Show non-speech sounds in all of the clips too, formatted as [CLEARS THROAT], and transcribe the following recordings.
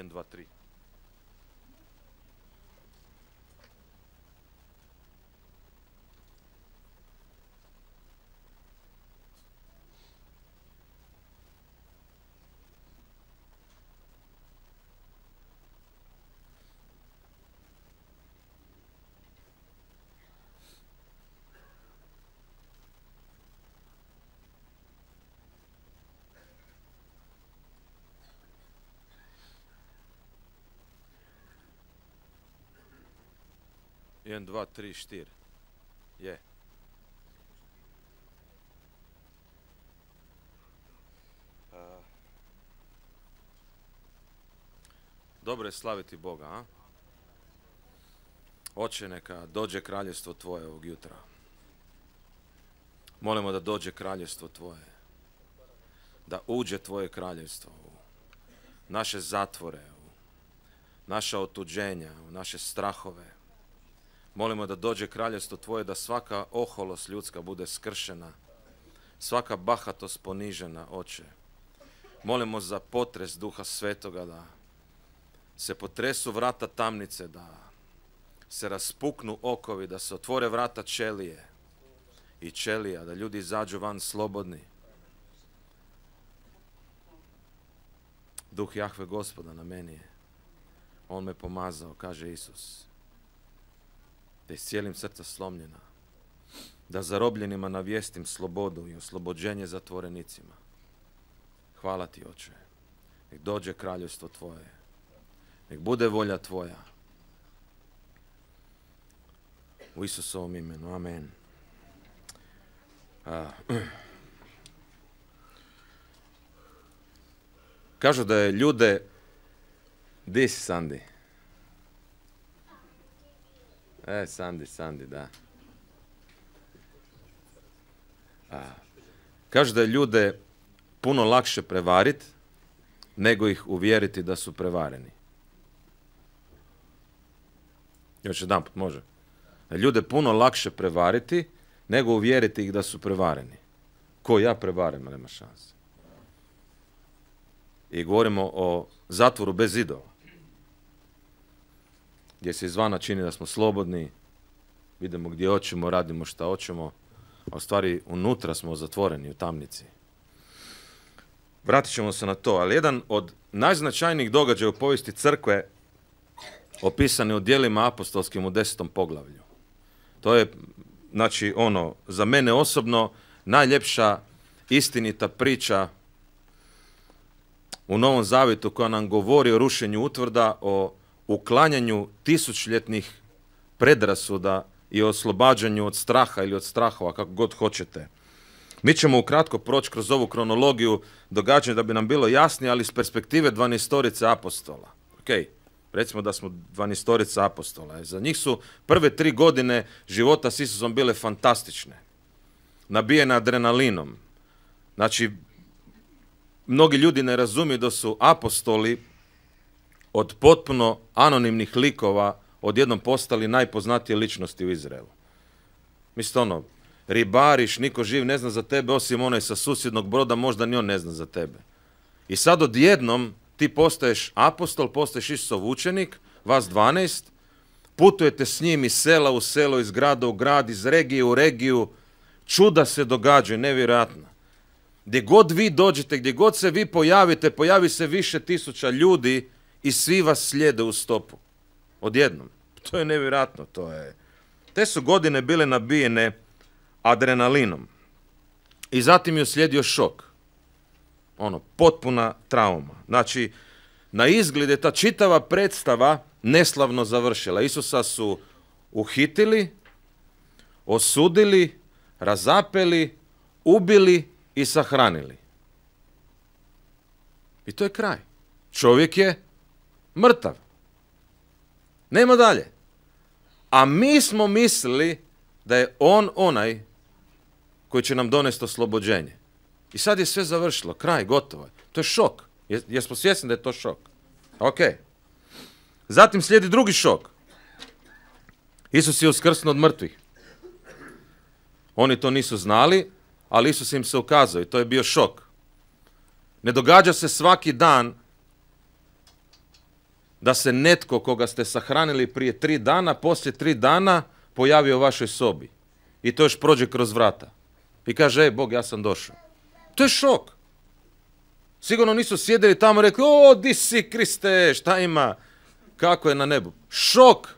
Н-2-3. 1, 2, tri, 4. Je. Dobro je slaviti Boga, a? Oče, neka dođe kraljevstvo Tvoje ovog jutra. Molimo da dođe kraljevstvo Tvoje. Da uđe Tvoje kraljevstvo u naše zatvore, u naša otuđenja, u naše strahove, Molimo da dođe kraljestvo Tvoje, da svaka oholost ljudska bude skršena, svaka bahatost ponižena, oče. Molimo za potres Duha Svetoga, da se potresu vrata tamnice, da se raspuknu okovi, da se otvore vrata čelije i čelija, da ljudi izađu van slobodni. Duh Jahve gospoda na meni je. On me pomazao, kaže Isus te s cijelim srca slomljena, da zarobljenima navijestim slobodu i oslobođenje zatvorenicima. Hvala ti, oče. Nek dođe kraljevstvo tvoje. Nek bude volja tvoja. U Isusovom imenu. Amen. [CLEARS THROAT] Kažu da je ljude disandi. sandi. E, Sandi, Sandi, da. A, da je ljude puno lakše prevariti nego ih uvjeriti da su prevareni. Još jedan put, može. ljude puno lakše prevariti nego uvjeriti ih da su prevareni. Ko ja prevarim, nema šanse. I govorimo o zatvoru bez zidova gdje se izvana čini da smo slobodni, vidimo gdje hoćemo, radimo šta hoćemo, a u stvari unutra smo zatvoreni u tamnici. Vratit ćemo se na to, ali jedan od najznačajnijih događaja u povijesti crkve opisan je u dijelima apostolskim u desetom poglavlju. To je, znači, ono, za mene osobno najljepša istinita priča u Novom Zavitu koja nam govori o rušenju utvrda, o uklanjanju tisućljetnih predrasuda i oslobađanju od straha ili od strahova, kako god hoćete. Mi ćemo ukratko proći kroz ovu kronologiju događanja da bi nam bilo jasnije, ali iz perspektive dvanistorice apostola. Ok, recimo da smo dvanistorice apostola. E, za njih su prve tri godine života s Isusom bile fantastične. Nabijene adrenalinom. Znači, mnogi ljudi ne razumiju da su apostoli od potpuno anonimnih likova odjednom postali najpoznatije ličnosti u Izraelu. Mislim, ono, ribariš, niko živ ne zna za tebe, osim onaj sa susjednog broda, možda ni on ne zna za tebe. I sad odjednom ti postaješ apostol, postaješ Isusov učenik, vas 12, putujete s njim iz sela u selo, iz grada u grad, iz regije u regiju, čuda se događaju, nevjerojatno. Gdje god vi dođete, gdje god se vi pojavite, pojavi se više tisuća ljudi i svi vas slijede u stopu. Odjednom. To je nevjerojatno. To je... Te su godine bile nabijene adrenalinom. I zatim je uslijedio šok. Ono, potpuna trauma. Znači, na izglede ta čitava predstava neslavno završila. Isusa su uhitili, osudili, razapeli, ubili i sahranili. I to je kraj. Čovjek je mrtav. Nema dalje. A mi smo mislili da je on onaj koji će nam donesti oslobođenje. I sad je sve završilo, kraj, gotovo To je šok. Jesmo svjesni da je to šok. Ok. Zatim slijedi drugi šok. Isus je uskrsnuo od mrtvih. Oni to nisu znali, ali Isus im se ukazao i to je bio šok. Ne događa se svaki dan da se netko koga ste sahranili prije tri dana, poslije tri dana pojavio u vašoj sobi. I to još prođe kroz vrata. I kaže, ej, Bog, ja sam došao. To je šok. Sigurno nisu sjedili tamo i rekli, o, di si, Kriste, šta ima? Kako je na nebu? Šok!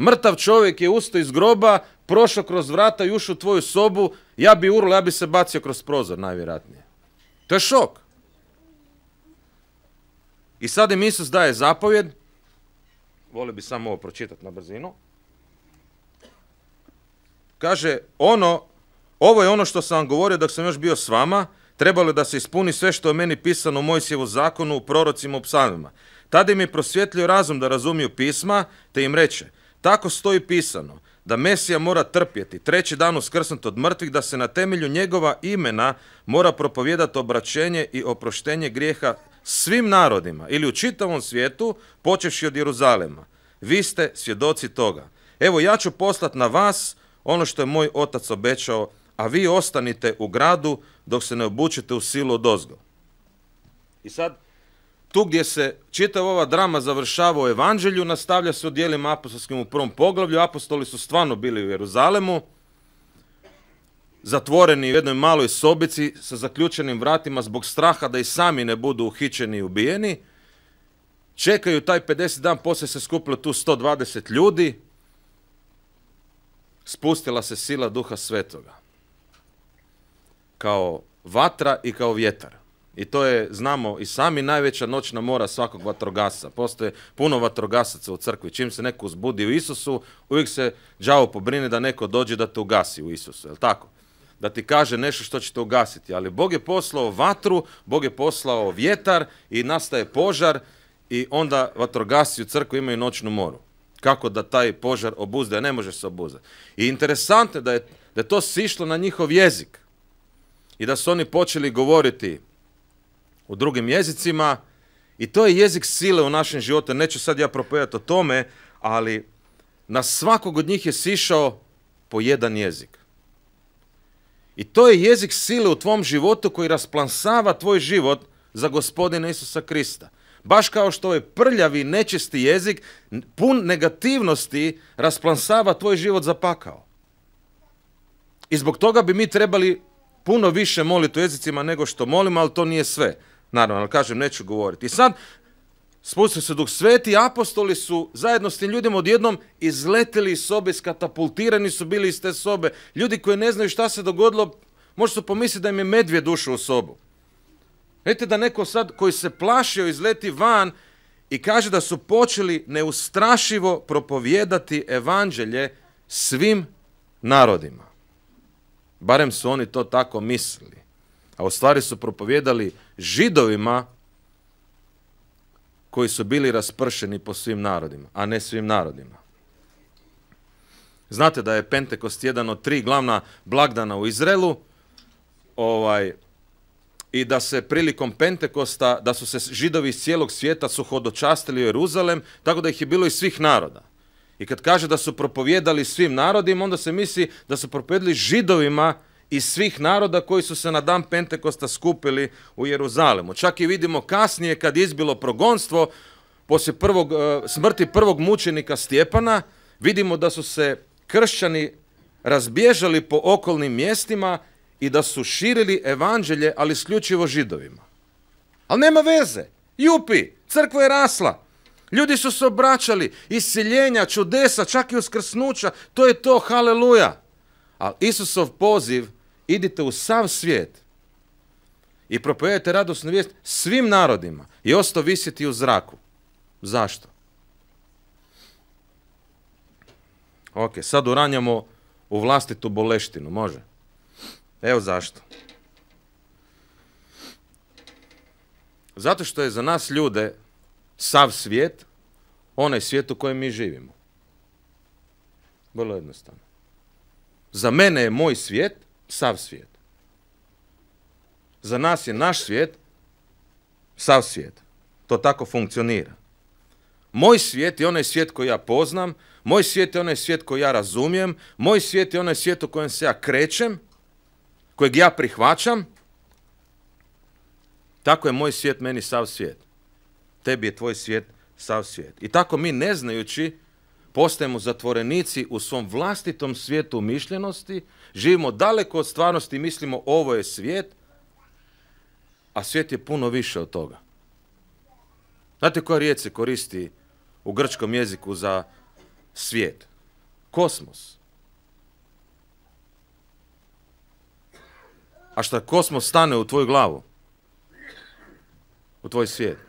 Mrtav čovjek je ustao iz groba, prošao kroz vrata i ušao u tvoju sobu, ja bi urlo, ja bi se bacio kroz prozor, najvjerojatnije. To je šok. I sad im Isus daje zapovjed, vole bi samo ovo pročitati na brzinu, kaže ono, ovo je ono što sam vam govorio dok sam još bio s vama, trebalo je da se ispuni sve što je meni pisano u Mojsijevu zakonu, u prorocima, u psalmima. Tada im je prosvjetlio razum da razumiju pisma, te im reče, tako stoji pisano, da Mesija mora trpjeti, treći dan uskrsnut od mrtvih, da se na temelju njegova imena mora propovijedati obraćenje i oproštenje grijeha svim narodima ili u čitavom svijetu, počeši od Jeruzalema. Vi ste svjedoci toga. Evo ja ću poslat na vas ono što je moj otac obećao, a vi ostanite u gradu dok se ne obučite u silu od ozgo. I sad, tu gdje se čitava ova drama završava u evanđelju, nastavlja se u dijelima apostolskim u prvom poglavlju. Apostoli su stvarno bili u Jeruzalemu, zatvoreni u jednoj maloj sobici sa zaključenim vratima zbog straha da i sami ne budu uhićeni i ubijeni. Čekaju taj 50 dan, poslije se skupilo tu 120 ljudi. Spustila se sila duha svetoga. Kao vatra i kao vjetar. I to je, znamo i sami, najveća noćna mora svakog vatrogasa. Postoje puno vatrogasaca u crkvi. Čim se neko uzbudi u Isusu, uvijek se đavo pobrine da neko dođe da te ugasi u Isusu. Je li tako? da ti kaže nešto što će te ugasiti. Ali Bog je poslao vatru, Bog je poslao vjetar i nastaje požar i onda vatrogasci u crkvi imaju noćnu moru. Kako da taj požar obuzde, ne može se obuzdati. I interesantno je da, je da to sišlo na njihov jezik i da su oni počeli govoriti u drugim jezicima i to je jezik sile u našem životu. Neću sad ja propojati o tome, ali na svakog od njih je sišao po jedan jezik. I to je jezik sile u tvom životu koji rasplansava tvoj život za gospodina Isusa Krista. Baš kao što je prljavi, nečisti jezik, pun negativnosti, rasplansava tvoj život za pakao. I zbog toga bi mi trebali puno više moliti u jezicima nego što molimo, ali to nije sve. Naravno, ali kažem, neću govoriti. I sad, Spustio se duh sveti, apostoli su zajedno s tim ljudima odjednom izleteli iz sobe, skatapultirani su bili iz te sobe. Ljudi koji ne znaju šta se dogodilo, možda su pomisliti da im je medvjed ušao u sobu. Vidite da neko sad koji se plašio izleti van i kaže da su počeli neustrašivo propovijedati evanđelje svim narodima. Barem su oni to tako mislili. A u stvari su propovijedali židovima koji su bili raspršeni po svim narodima, a ne svim narodima. Znate da je Pentekost jedan od tri glavna blagdana u Izraelu ovaj, i da se prilikom Pentekosta, da su se židovi iz cijelog svijeta su hodočastili u Jeruzalem, tako da ih je bilo iz svih naroda. I kad kaže da su propovjedali svim narodima, onda se misli da su propovjedali židovima iz svih naroda koji su se na dan Pentekosta skupili u Jeruzalemu. Čak i vidimo kasnije kad izbilo progonstvo, poslije prvog, e, smrti prvog mučenika Stjepana, vidimo da su se kršćani razbježali po okolnim mjestima i da su širili evanđelje, ali isključivo židovima. Ali nema veze. Jupi, crkva je rasla. Ljudi su se obraćali, isceljenja, čudesa, čak i uskrsnuća, to je to, haleluja. Ali Isusov poziv idite u sav svijet i propovijedajte radosnu vijest svim narodima i ostao visjeti u zraku. Zašto? Ok, sad uranjamo u vlastitu boleštinu, može? Evo zašto. Zato što je za nas ljude sav svijet, onaj svijet u kojem mi živimo. Vrlo jednostavno. Za mene je moj svijet sav svijet. Za nas je naš svijet sav svijet. To tako funkcionira. Moj svijet je onaj svijet koji ja poznam, moj svijet je onaj svijet koji ja razumijem, moj svijet je onaj svijet u kojem se ja krećem, kojeg ja prihvaćam. Tako je moj svijet meni sav svijet. Tebi je tvoj svijet sav svijet. I tako mi ne znajući postajemo zatvorenici u svom vlastitom svijetu mišljenosti, živimo daleko od stvarnosti i mislimo ovo je svijet, a svijet je puno više od toga. Znate koja riječ se koristi u grčkom jeziku za svijet? Kosmos. A šta kosmos stane u tvoju glavu? U tvoj svijet.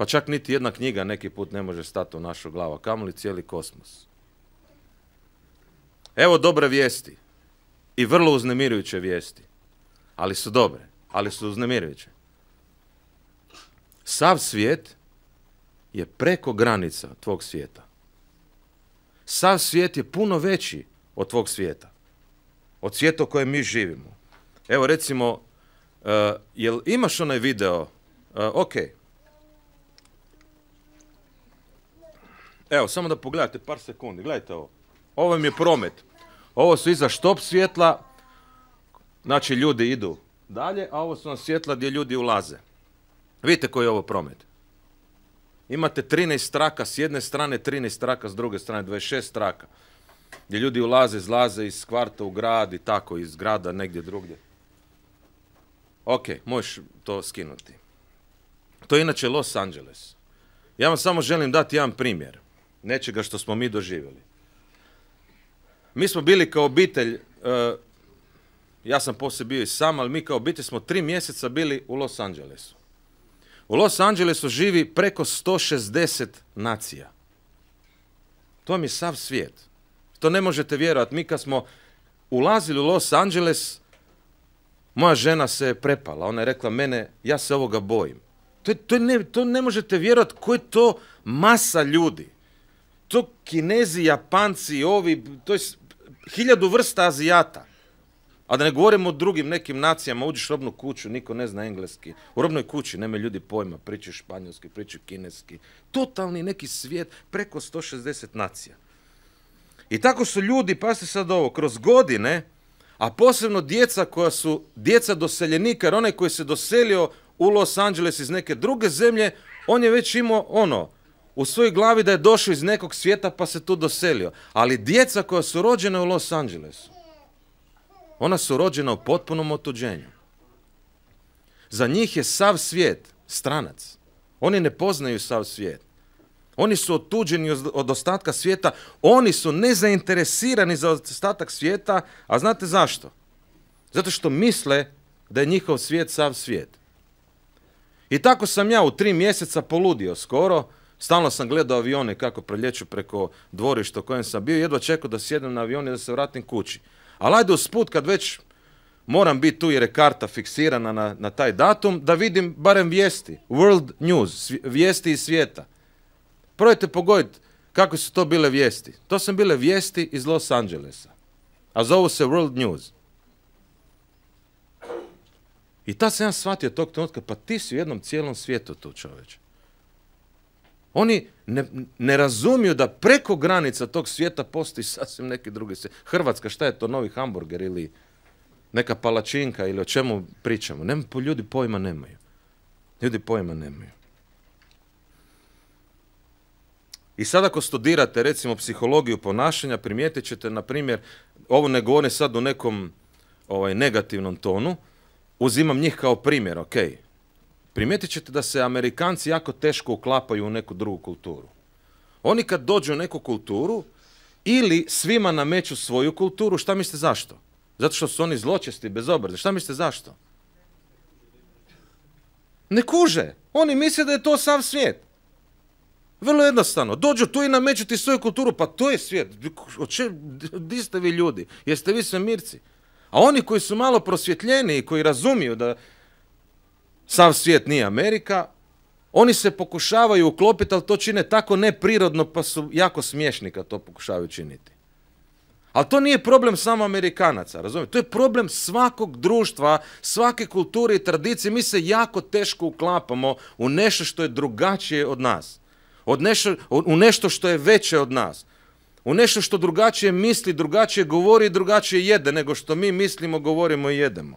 Pa čak niti jedna knjiga neki put ne može stati u našu glavu, kamoli cijeli kosmos. Evo dobre vijesti i vrlo uznemirujuće vijesti, ali su dobre, ali su uznemirujuće. Sav svijet je preko granica tvog svijeta. Sav svijet je puno veći od tvog svijeta, od svijeta u kojem mi živimo. Evo recimo, eh, jel imaš onaj video, eh, ok, Evo, samo da pogledate par sekundi, gledajte ovo. Ovo im je promet. Ovo su iza štop svjetla, znači ljudi idu dalje, a ovo su nam svjetla gdje ljudi ulaze. Vidite koji je ovo promet. Imate 13 straka s jedne strane, 13 traka s druge strane, 26 straka Gdje ljudi ulaze, izlaze iz kvarta u grad i tako, iz grada negdje drugdje. Ok, možeš to skinuti. To je inače Los Angeles. Ja vam samo želim dati jedan primjer nečega što smo mi doživjeli. Mi smo bili kao obitelj, e, ja sam poslije bio i sam, ali mi kao obitelj smo tri mjeseca bili u Los Angelesu. U Los Angelesu živi preko 160 nacija. To mi je sav svijet. To ne možete vjerovati. Mi kad smo ulazili u Los Angeles, moja žena se je prepala. Ona je rekla, mene, ja se ovoga bojim. To, ne, možete vjerovati koja je to masa ljudi to kinezi, japanci, ovi, to je hiljadu vrsta azijata. A da ne govorimo o drugim nekim nacijama, uđeš u robnu kuću, niko ne zna engleski. U robnoj kući nema ljudi pojma, pričaju španjolski, pričaju kineski. Totalni neki svijet, preko 160 nacija. I tako su ljudi, pasti sad ovo, kroz godine, a posebno djeca koja su djeca doseljenika, jer onaj koji se doselio u Los Angeles iz neke druge zemlje, on je već imao ono, u svojoj glavi da je došao iz nekog svijeta pa se tu doselio. Ali djeca koja su rođena u Los Angelesu, ona su rođena u potpunom otuđenju. Za njih je sav svijet stranac. Oni ne poznaju sav svijet. Oni su otuđeni od ostatka svijeta. Oni su nezainteresirani za ostatak svijeta. A znate zašto? Zato što misle da je njihov svijet sav svijet. I tako sam ja u tri mjeseca poludio skoro Stalno sam gledao avione kako proljeću preko dvorišta u kojem sam bio, jedva čekao da sjednem na avion i da se vratim kući. Ali ajde usput kad već moram biti tu jer je karta fiksirana na, na taj datum, da vidim barem vijesti, world news, vijesti iz svijeta. Projete pogoditi kako su to bile vijesti. To su bile vijesti iz Los Angelesa, a zovu se world news. I ta sam ja shvatio tog trenutka, pa ti si u jednom cijelom svijetu tu čovječe. Oni ne, ne razumiju da preko granica tog svijeta postoji sasvim neki drugi svijet. Hrvatska, šta je to, novi hamburger ili neka palačinka ili o čemu pričamo? po ljudi pojma nemaju. Ljudi pojma nemaju. I sad ako studirate recimo psihologiju ponašanja, primijetit ćete na primjer, ovo ne govore sad u nekom ovaj, negativnom tonu, uzimam njih kao primjer, ok, primijetit ćete da se Amerikanci jako teško uklapaju u neku drugu kulturu. Oni kad dođu u neku kulturu ili svima nameću svoju kulturu, šta mislite zašto? Zato što su oni zločesti, bezobrazni. Šta mislite zašto? Ne kuže. Oni misle da je to sav svijet. Vrlo jednostavno. Dođu tu i nameću ti svoju kulturu. Pa to je svijet. di ste vi ljudi? Jeste vi mirci? A oni koji su malo prosvjetljeni i koji razumiju da sav svijet nije Amerika, oni se pokušavaju uklopiti, ali to čine tako neprirodno, pa su jako smiješni kad to pokušavaju činiti. Ali to nije problem samo Amerikanaca, razumijem, To je problem svakog društva, svake kulture i tradicije. Mi se jako teško uklapamo u nešto što je drugačije od nas. u nešto što je veće od nas. U nešto što drugačije misli, drugačije govori i drugačije jede nego što mi mislimo, govorimo i jedemo.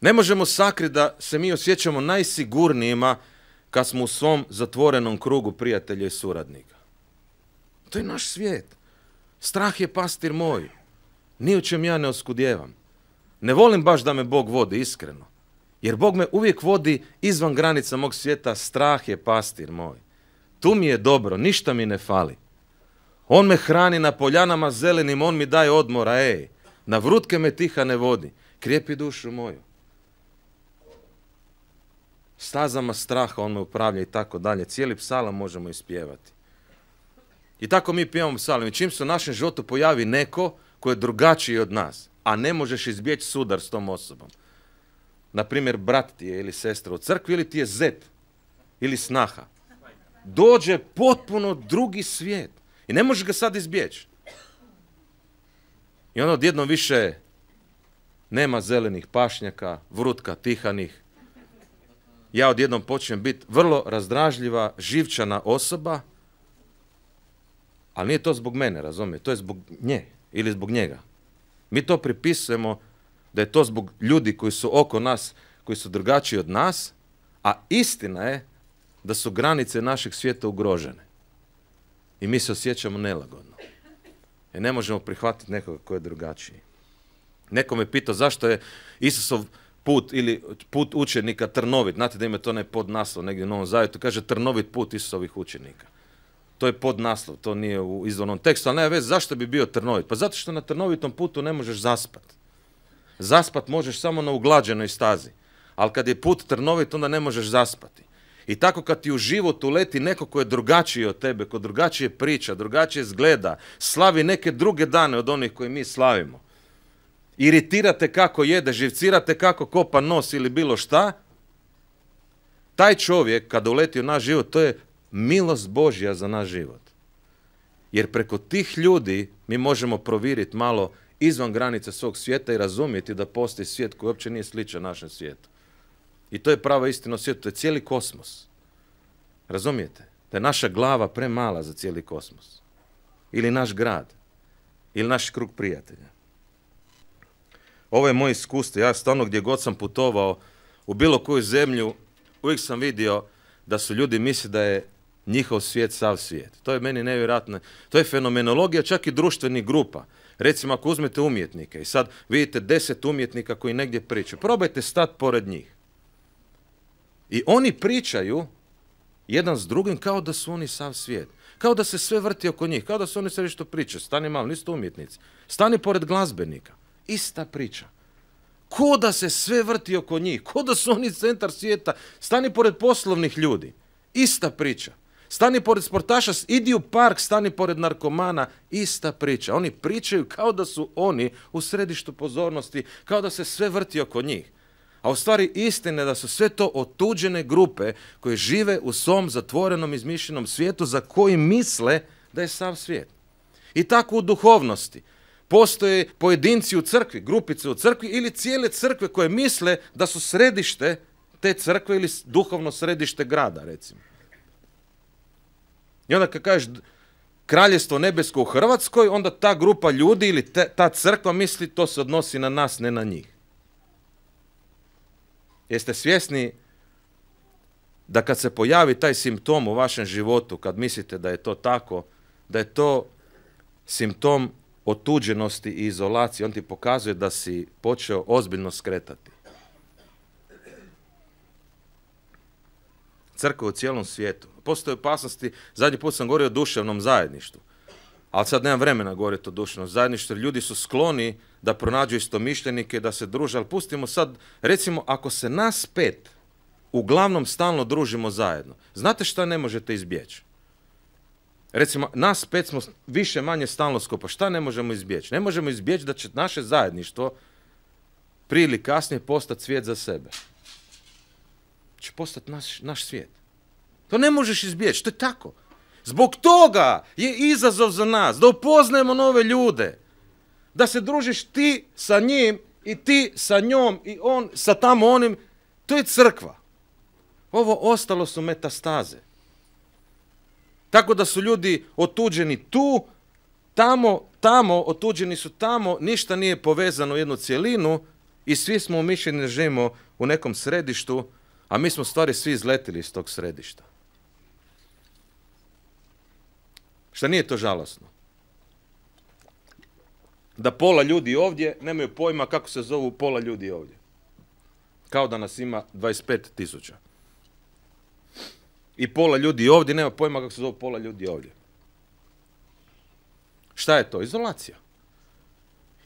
Ne možemo sakriti da se mi osjećamo najsigurnijima kad smo u svom zatvorenom krugu prijatelja i suradnika. To je naš svijet. Strah je pastir moj. Ni u čem ja ne oskudijevam. Ne volim baš da me Bog vodi, iskreno. Jer Bog me uvijek vodi izvan granica mog svijeta. Strah je pastir moj. Tu mi je dobro, ništa mi ne fali. On me hrani na poljanama zelenim, on mi daje odmora, ej. Na vrutke me tiha ne vodi. Krijepi dušu moju stazama straha on me upravlja i tako dalje. Cijeli psalam možemo ispjevati. I tako mi pijemo psalam. I čim se u našem životu pojavi neko koji je drugačiji od nas, a ne možeš izbjeći sudar s tom osobom. Naprimjer, brat ti je ili sestra u crkvi ili ti je zet ili snaha. Dođe potpuno drugi svijet i ne možeš ga sad izbjeći. I onda odjednom više nema zelenih pašnjaka, vrutka tihanih, ja odjednom počnem biti vrlo razdražljiva, živčana osoba, ali nije to zbog mene, razumije, to je zbog nje ili zbog njega. Mi to pripisujemo da je to zbog ljudi koji su oko nas, koji su drugačiji od nas, a istina je da su granice našeg svijeta ugrožene. I mi se osjećamo nelagodno. Jer ne možemo prihvatiti nekoga koji je drugačiji. Neko me pitao zašto je Isusov put ili put učenika Trnovit, znate da ima to ne podnaslov negdje u Novom Zavjetu, kaže Trnovit put Isusovih učenika. To je podnaslov, to nije u izvornom tekstu, ali nema veze, zašto bi bio Trnovit? Pa zato što na Trnovitom putu ne možeš zaspat. Zaspat možeš samo na uglađenoj stazi, ali kad je put Trnovit, onda ne možeš zaspati. I tako kad ti u život uleti neko ko je drugačiji od tebe, ko drugačije priča, drugačije izgleda, slavi neke druge dane od onih koje mi slavimo, iritirate kako jede, živcirate kako kopa nos ili bilo šta, taj čovjek kada uleti u naš život, to je milost Božja za naš život. Jer preko tih ljudi mi možemo proviriti malo izvan granice svog svijeta i razumjeti da postoji svijet koji uopće nije sličan našem svijetu. I to je prava istina svijet, to je cijeli kosmos. Razumijete? Da je naša glava premala za cijeli kosmos. Ili naš grad. Ili naš krug prijatelja. Ovo je moje iskustvo. Ja stvarno gdje god sam putovao u bilo koju zemlju, uvijek sam vidio da su ljudi misli da je njihov svijet sav svijet. To je meni nevjerojatno. To je fenomenologija čak i društvenih grupa. Recimo ako uzmete umjetnike i sad vidite deset umjetnika koji negdje pričaju, probajte stati pored njih. I oni pričaju jedan s drugim kao da su oni sav svijet. Kao da se sve vrti oko njih, kao da su oni sve što pričaju. Stani malo, niste umjetnici. Stani pored glazbenika. Ista priča. Ko da se sve vrti oko njih. Ko da su oni centar svijeta. Stani pored poslovnih ljudi. Ista priča. Stani pored sportaša, idi u park, stani pored narkomana, ista priča. Oni pričaju kao da su oni u središtu pozornosti, kao da se sve vrti oko njih. A u stvari istine da su sve to otuđene grupe koje žive u svom zatvorenom izmišljenom svijetu za koji misle da je sav svijet. I tako u duhovnosti. Postoje pojedinci u crkvi, grupice u crkvi ili cijele crkve koje misle da su središte te crkve ili duhovno središte grada, recimo. I onda kad kažeš kraljestvo nebesko u Hrvatskoj, onda ta grupa ljudi ili ta crkva misli to se odnosi na nas, ne na njih. Jeste svjesni da kad se pojavi taj simptom u vašem životu, kad mislite da je to tako, da je to simptom otuđenosti i izolaciji, on ti pokazuje da si počeo ozbiljno skretati. Crkva u cijelom svijetu. Postoje opasnosti, zadnji put sam govorio o duševnom zajedništvu, ali sad nemam vremena govoriti o duševnom zajedništvu, jer ljudi su skloni da pronađu istomišljenike, da se druže, ali pustimo sad, recimo, ako se nas pet uglavnom stalno družimo zajedno, znate šta ne možete izbjeći? Recimo, nas pet smo više manje stalno skupa. Šta ne možemo izbjeći? Ne možemo izbjeći da će naše zajedništvo prije ili kasnije postati svijet za sebe. Će postati naš, naš svijet. To ne možeš izbjeći, to je tako. Zbog toga je izazov za nas, da upoznajemo nove ljude. Da se družiš ti sa njim i ti sa njom i on sa tamo onim. To je crkva. Ovo ostalo su metastaze. Tako da su ljudi otuđeni tu, tamo, tamo, otuđeni su tamo, ništa nije povezano u jednu cjelinu i svi smo umišljeni da živimo u nekom središtu, a mi smo stvari svi izletili iz tog središta. Šta nije to žalosno? Da pola ljudi ovdje nemaju pojma kako se zovu pola ljudi ovdje. Kao da nas ima 25 tisuća i pola ljudi ovdje, nema pojma kako se zove pola ljudi ovdje. Šta je to? Izolacija.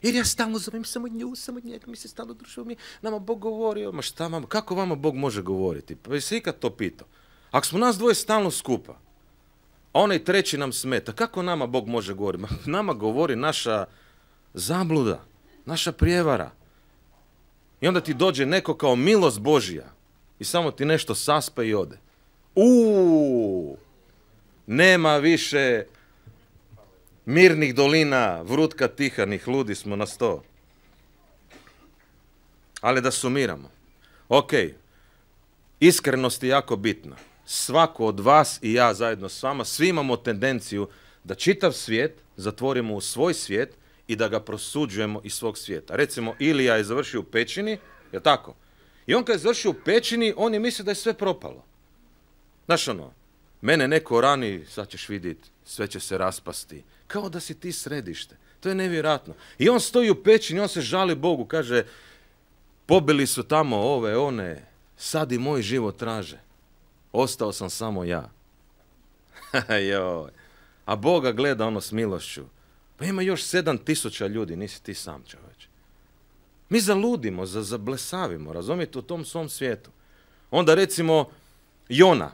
Jer ja stalno zovem samo nju, samo njega, mi se stalno družimo, mi, nama Bog govorio, ma šta vama, kako vama Bog može govoriti? Pa se ikad to pitao? Ako smo nas dvoje stalno skupa, a onaj treći nam smeta, kako nama Bog može govoriti? Ma, nama govori naša zabluda, naša prijevara. I onda ti dođe neko kao milost Božija i samo ti nešto saspe i ode. U! nema više mirnih dolina, vrutka tihanih, ludi smo na sto. Ali da sumiramo. Ok, iskrenost je jako bitna. Svako od vas i ja zajedno s vama, svi imamo tendenciju da čitav svijet zatvorimo u svoj svijet i da ga prosuđujemo iz svog svijeta. Recimo, Ilija je završio u pećini, je tako? I on kad je završio u pećini, on je mislio da je sve propalo. Znaš ono, mene neko rani, sad ćeš vidit, sve će se raspasti. Kao da si ti središte. To je nevjerojatno. I on stoji u pećini, on se žali Bogu, kaže, pobili su tamo ove, one, sad i moj život traže. Ostao sam samo ja. [LAUGHS] A Boga gleda ono s milošću. Pa ima još sedam tisuća ljudi, nisi ti sam čovječ. Mi zaludimo, zablesavimo, razumijete, u tom svom svijetu. Onda recimo Jona,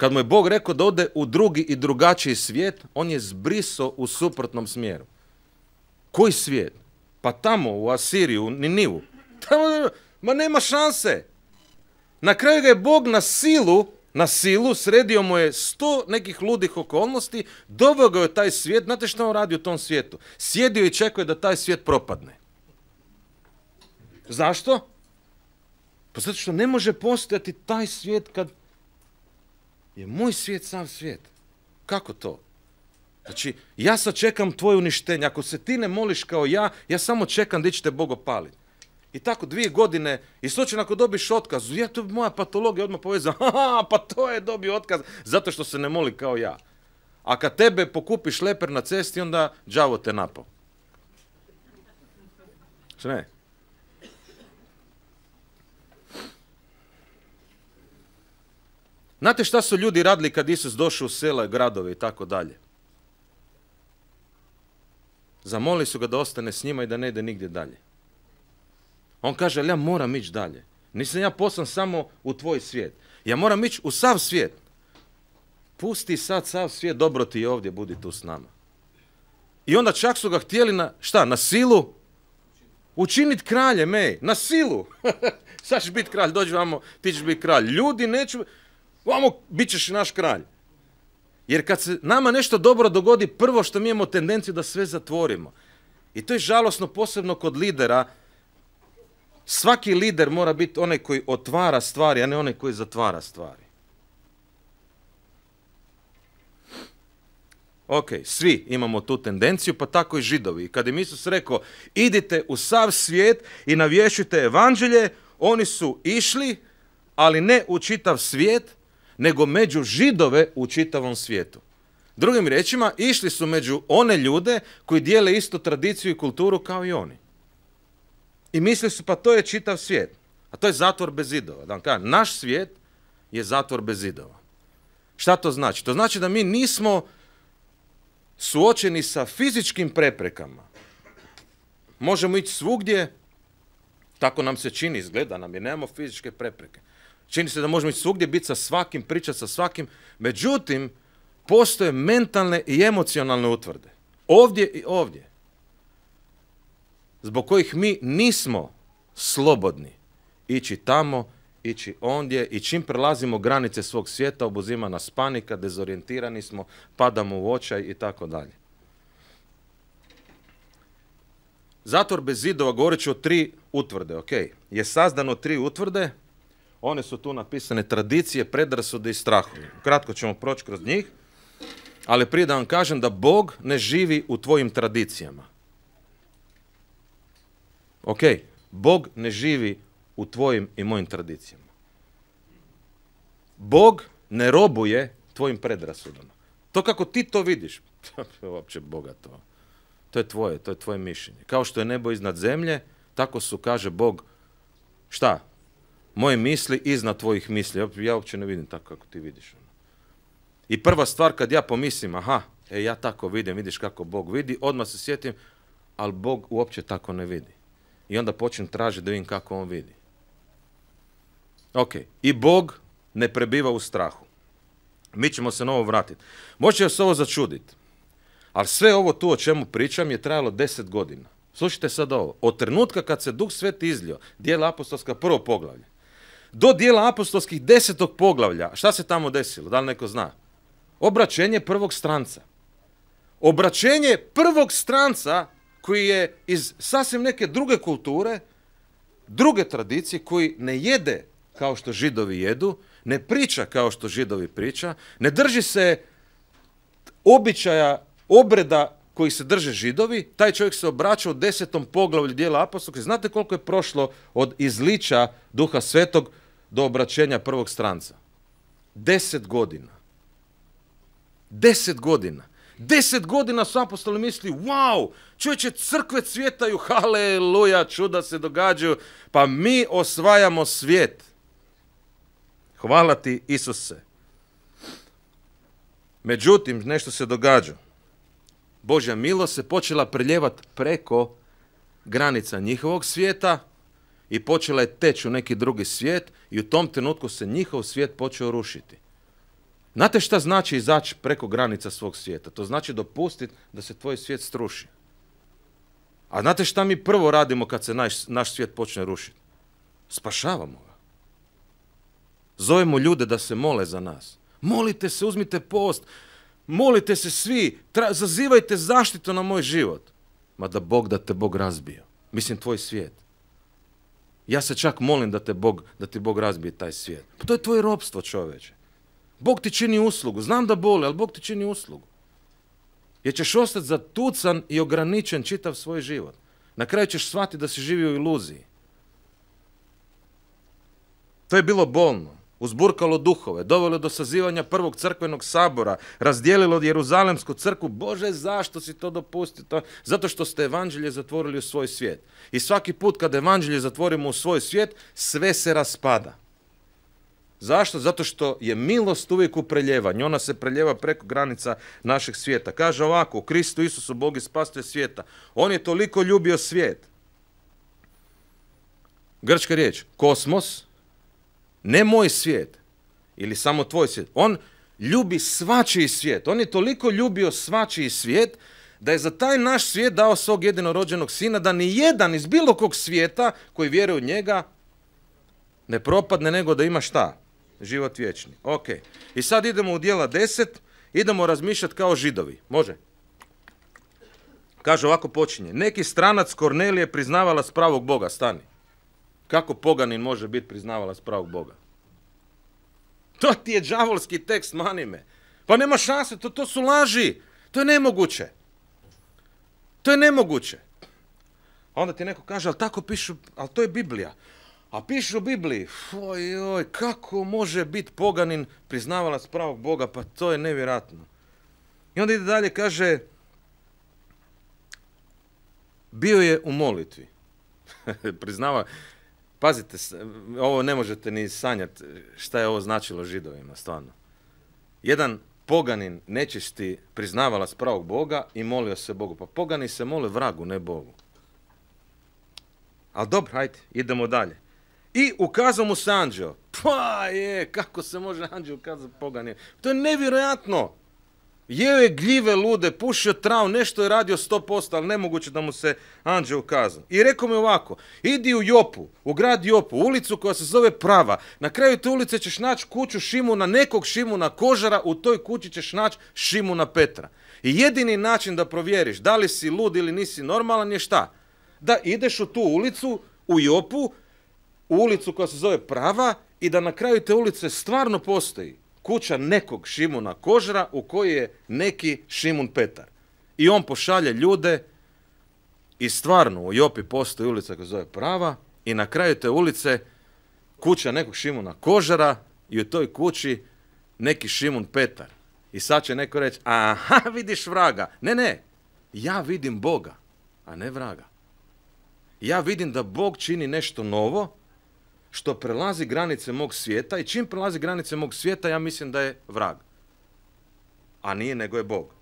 kad mu je Bog rekao da ode u drugi i drugačiji svijet, on je zbriso u suprotnom smjeru. Koji svijet? Pa tamo, u Asiriju, u Ninivu. [LAUGHS] Tamo, ma nema šanse. Na kraju ga je Bog na silu, na silu, sredio mu je sto nekih ludih okolnosti, doveo ga je taj svijet, znate što on radi u tom svijetu? Sjedio i čekao je da taj svijet propadne. Zašto? Pa zato što ne može postojati taj svijet kad je moj svijet sam svijet. Kako to? Znači, ja sad čekam tvoje uništenje. Ako se ti ne moliš kao ja, ja samo čekam gdje te Bog opaliti. I tako dvije godine, i slučajno ako dobiš otkaz, ja to moja patologija odmah [LAUGHS] Ha ha, pa to je dobio otkaz, zato što se ne moli kao ja. A kad tebe pokupiš leper na cesti, onda đavo te napao. Sve znači, ne? Znate šta su ljudi radili kad Isus došao u sela, gradove i tako dalje? Zamolili su ga da ostane s njima i da ne ide nigdje dalje. On kaže, ali ja moram ići dalje. Nisam ja poslan samo u tvoj svijet. Ja moram ići u sav svijet. Pusti sad sav svijet, dobro ti je ovdje, budi tu s nama. I onda čak su ga htjeli na, šta, na silu? Učinit kralje, ej, na silu. [LAUGHS] sad ćeš biti kralj, dođi vamo, ti ćeš biti kralj. Ljudi neću, Vamo, bit ćeš naš kralj. Jer kad se nama nešto dobro dogodi, prvo što mi imamo tendenciju da sve zatvorimo. I to je žalosno posebno kod lidera. Svaki lider mora biti onaj koji otvara stvari, a ne onaj koji zatvara stvari. Ok, svi imamo tu tendenciju, pa tako i židovi. Kad im Isus rekao, idite u sav svijet i navješite evanđelje, oni su išli, ali ne u čitav svijet, nego među židove u čitavom svijetu. Drugim riječima, išli su među one ljude koji dijele istu tradiciju i kulturu kao i oni. I mislili su, pa to je čitav svijet. A to je zatvor bez zidova. Da vam kažem, naš svijet je zatvor bez zidova. Šta to znači? To znači da mi nismo suočeni sa fizičkim preprekama. Možemo ići svugdje, tako nam se čini, izgleda nam, jer nemamo fizičke prepreke. Čini se da možemo ići svugdje biti sa svakim, pričati sa svakim. Međutim, postoje mentalne i emocionalne utvrde. Ovdje i ovdje. Zbog kojih mi nismo slobodni ići tamo, ići ondje i čim prelazimo granice svog svijeta obuzima nas panika, dezorijentirani smo, padamo u očaj i tako dalje. Zatvor bez zidova, govorit ću o tri utvrde, ok? Je sazdano tri utvrde, one su tu napisane tradicije, predrasude i strahovi. Kratko ćemo proći kroz njih, ali prije da vam kažem da Bog ne živi u tvojim tradicijama. Ok, Bog ne živi u tvojim i mojim tradicijama. Bog ne robuje tvojim predrasudama. To kako ti to vidiš, je [LAUGHS] uopće Boga to. To je tvoje, to je tvoje mišljenje. Kao što je nebo iznad zemlje, tako su, kaže Bog, šta? moje misli iznad tvojih misli. Ja uopće ne vidim tako kako ti vidiš. Ono. I prva stvar kad ja pomislim, aha, e, ja tako vidim, vidiš kako Bog vidi, odmah se sjetim, ali Bog uopće tako ne vidi. I onda počnem tražiti da vidim kako On vidi. Ok, i Bog ne prebiva u strahu. Mi ćemo se na ovo vratiti. Može se ovo začuditi, ali sve ovo tu o čemu pričam je trajalo deset godina. Slušajte sad ovo. Od trenutka kad se Duh Sveti izlio, dijela apostolska prvo poglavlje, do dijela apostolskih desetog poglavlja. Šta se tamo desilo? Da li neko zna? Obraćenje prvog stranca. Obraćenje prvog stranca koji je iz sasvim neke druge kulture, druge tradicije, koji ne jede kao što židovi jedu, ne priča kao što židovi priča, ne drži se običaja, obreda koji se drže židovi, taj čovjek se obraća u desetom poglavlju dijela apostolske. Znate koliko je prošlo od izliča duha svetog do obraćenja prvog stranca. Deset godina. Deset godina. Deset godina su apostoli misli, wow, čovječe, crkve cvjetaju, [LAUGHS] haleluja, čuda se događaju, pa mi osvajamo svijet. Hvala ti, Isuse. Međutim, nešto se događa. Božja milost se počela priljevat preko granica njihovog svijeta i počela je teći u neki drugi svijet i u tom trenutku se njihov svijet počeo rušiti. Znate šta znači izaći preko granica svog svijeta? To znači dopustiti da se tvoj svijet struši. A znate šta mi prvo radimo kad se naš, svijet počne rušiti? Spašavamo ga. Zovemo ljude da se mole za nas. Molite se, uzmite post. Molite se svi. zazivajte zaštitu na moj život. Ma da Bog da te Bog razbio. Mislim tvoj svijet. Ja se čak molim da, te Bog, da ti Bog razbije taj svijet. Pa to je tvoje robstvo čovječe. Bog ti čini uslugu. Znam da boli, ali Bog ti čini uslugu. Jer ćeš ostati zatucan i ograničen čitav svoj život. Na kraju ćeš shvatiti da si živio u iluziji. To je bilo bolno uzburkalo duhove, dovelo do sazivanja prvog crkvenog sabora, razdijelilo Jeruzalemsku crku. Bože, zašto si to dopustio? Zato što ste evanđelje zatvorili u svoj svijet. I svaki put kad evanđelje zatvorimo u svoj svijet, sve se raspada. Zašto? Zato što je milost uvijek u preljevanju. Ona se preljeva preko granica našeg svijeta. Kaže ovako, u Kristu Isusu Bog je svijeta. On je toliko ljubio svijet. Grčka riječ, kosmos, ne moj svijet ili samo tvoj svijet. On ljubi svačiji svijet. On je toliko ljubio svačiji svijet da je za taj naš svijet dao svog jedinorođenog sina da ni jedan iz bilo kog svijeta koji vjeruje u njega ne propadne nego da ima šta? Život vječni. Ok. I sad idemo u dijela deset Idemo razmišljati kao židovi. Može? Kaže ovako počinje. Neki stranac Kornelije priznavala spravog pravog Boga. Stani. Kako poganin može biti priznavalac pravog Boga? To ti je đavolski tekst, mani me. Pa nema šanse, to, to su laži. To je nemoguće. To je nemoguće. A onda ti neko kaže, ali tako pišu, ali to je Biblija. A piše u Bibliji, oj, oj, kako može biti poganin priznavalac pravog Boga, pa to je nevjerojatno. I onda ide dalje, kaže, bio je u molitvi. [LAUGHS] Priznava, Pazite, ovo ne možete ni sanjati eh, šta je ovo značilo židovima, stvarno. Jedan poganin nečisti s pravog Boga i molio se Bogu. Pa pogani se mole vragu, ne Bogu. Ali dobro, hajde, idemo dalje. I ukazao mu se anđeo. Pa je, kako se može anđeo ukazati pogani? To je nevjerojatno. Jeo je gljive lude, pušio trav, nešto je radio 100%, ali nemoguće da mu se anđeo ukazao. I rekao mi ovako, idi u Jopu, u grad Jopu, ulicu koja se zove Prava. Na kraju te ulice ćeš naći kuću Šimuna, nekog Šimuna Kožara, u toj kući ćeš naći Šimuna Petra. I jedini način da provjeriš da li si lud ili nisi normalan je šta? Da ideš u tu ulicu, u Jopu, u ulicu koja se zove Prava i da na kraju te ulice stvarno postoji kuća nekog Šimuna Kožara u kojoj je neki Šimun Petar. I on pošalje ljude i stvarno u Jopi postoji ulica koja zove Prava i na kraju te ulice kuća nekog Šimuna Kožara i u toj kući neki Šimun Petar. I sad će neko reći, aha, [LAUGHS] vidiš vraga. Ne, ne, ja vidim Boga, a ne vraga. Ja vidim da Bog čini nešto novo što prelazi granice mog svijeta i čim prelazi granice mog svijeta ja mislim da je vrag. A nije nego je Bog.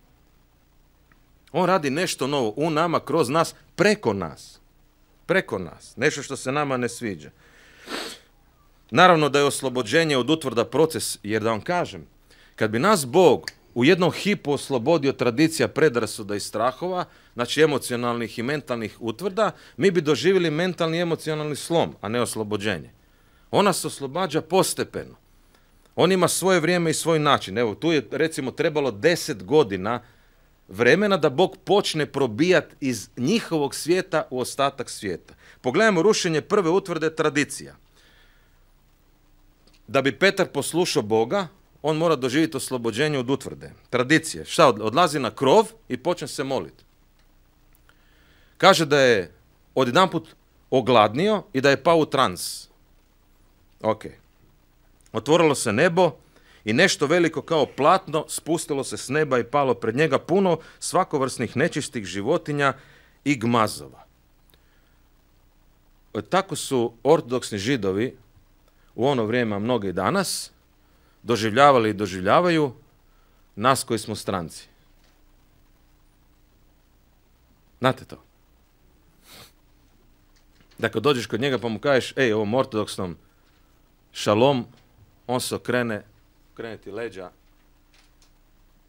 On radi nešto novo u nama, kroz nas, preko nas. Preko nas. Nešto što se nama ne sviđa. Naravno da je oslobođenje od utvrda proces, jer da vam kažem, kad bi nas Bog u jednom hipu oslobodio tradicija predrasuda i strahova, znači emocionalnih i mentalnih utvrda, mi bi doživjeli mentalni i emocionalni slom, a ne oslobođenje. Ona se oslobađa postepeno. On ima svoje vrijeme i svoj način. Evo, tu je recimo trebalo deset godina vremena da Bog počne probijat iz njihovog svijeta u ostatak svijeta. Pogledajmo rušenje prve utvrde tradicija. Da bi Petar poslušao Boga, on mora doživjeti oslobođenje od utvrde. Tradicije. Šta? Odlazi na krov i počne se moliti. Kaže da je odjedanput ogladnio i da je pao u trans. Ok. Otvorilo se nebo i nešto veliko kao platno spustilo se s neba i palo pred njega puno svakovrsnih nečistih životinja i gmazova. Tako su ortodoksni židovi u ono vrijeme, mnogi danas, doživljavali i doživljavaju nas koji smo stranci. Znate to? Dakle, dođeš kod njega pa mu kažeš, ej, ovom ortodoksnom šalom, on se okrene, krene ti leđa,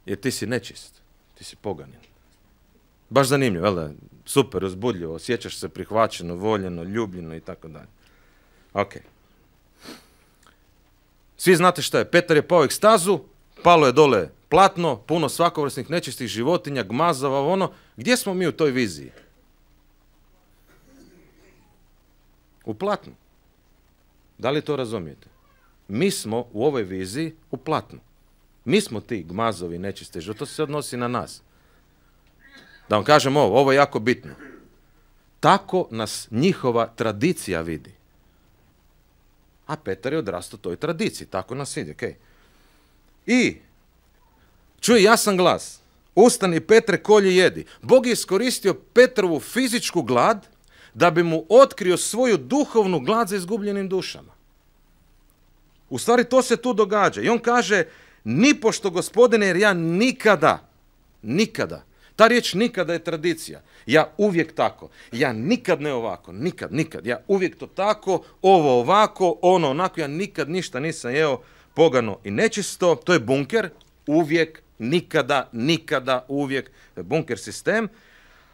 jer ti si nečist, ti si poganin. Baš zanimljivo, Super, uzbudljivo, osjećaš se prihvaćeno, voljeno, ljubljeno i tako dalje. Ok. Svi znate što je, Petar je pao ekstazu, palo je dole platno, puno svakovrsnih nečistih životinja, gmazava, ono. Gdje smo mi u toj viziji? U platnu. Da li to razumijete? Mi smo u ovoj viziji u platnu. Mi smo ti gmazovi nečiste to se odnosi na nas. Da vam kažem ovo, ovo je jako bitno. Tako nas njihova tradicija vidi. A Petar je odrastao toj tradiciji, tako nas vidi, I, čuje jasan glas, ustani Petre, kolje jedi. Bog je iskoristio Petrovu fizičku glad da bi mu otkrio svoju duhovnu glad za izgubljenim dušama. U stvari to se tu događa. I on kaže, nipošto pošto gospodine, jer ja nikada, nikada, ta riječ nikada je tradicija. Ja uvijek tako. Ja nikad ne ovako. Nikad, nikad. Ja uvijek to tako, ovo ovako, ono onako. Ja nikad ništa nisam jeo pogano i nečisto. To je bunker. Uvijek, nikada, nikada, uvijek. bunker sistem.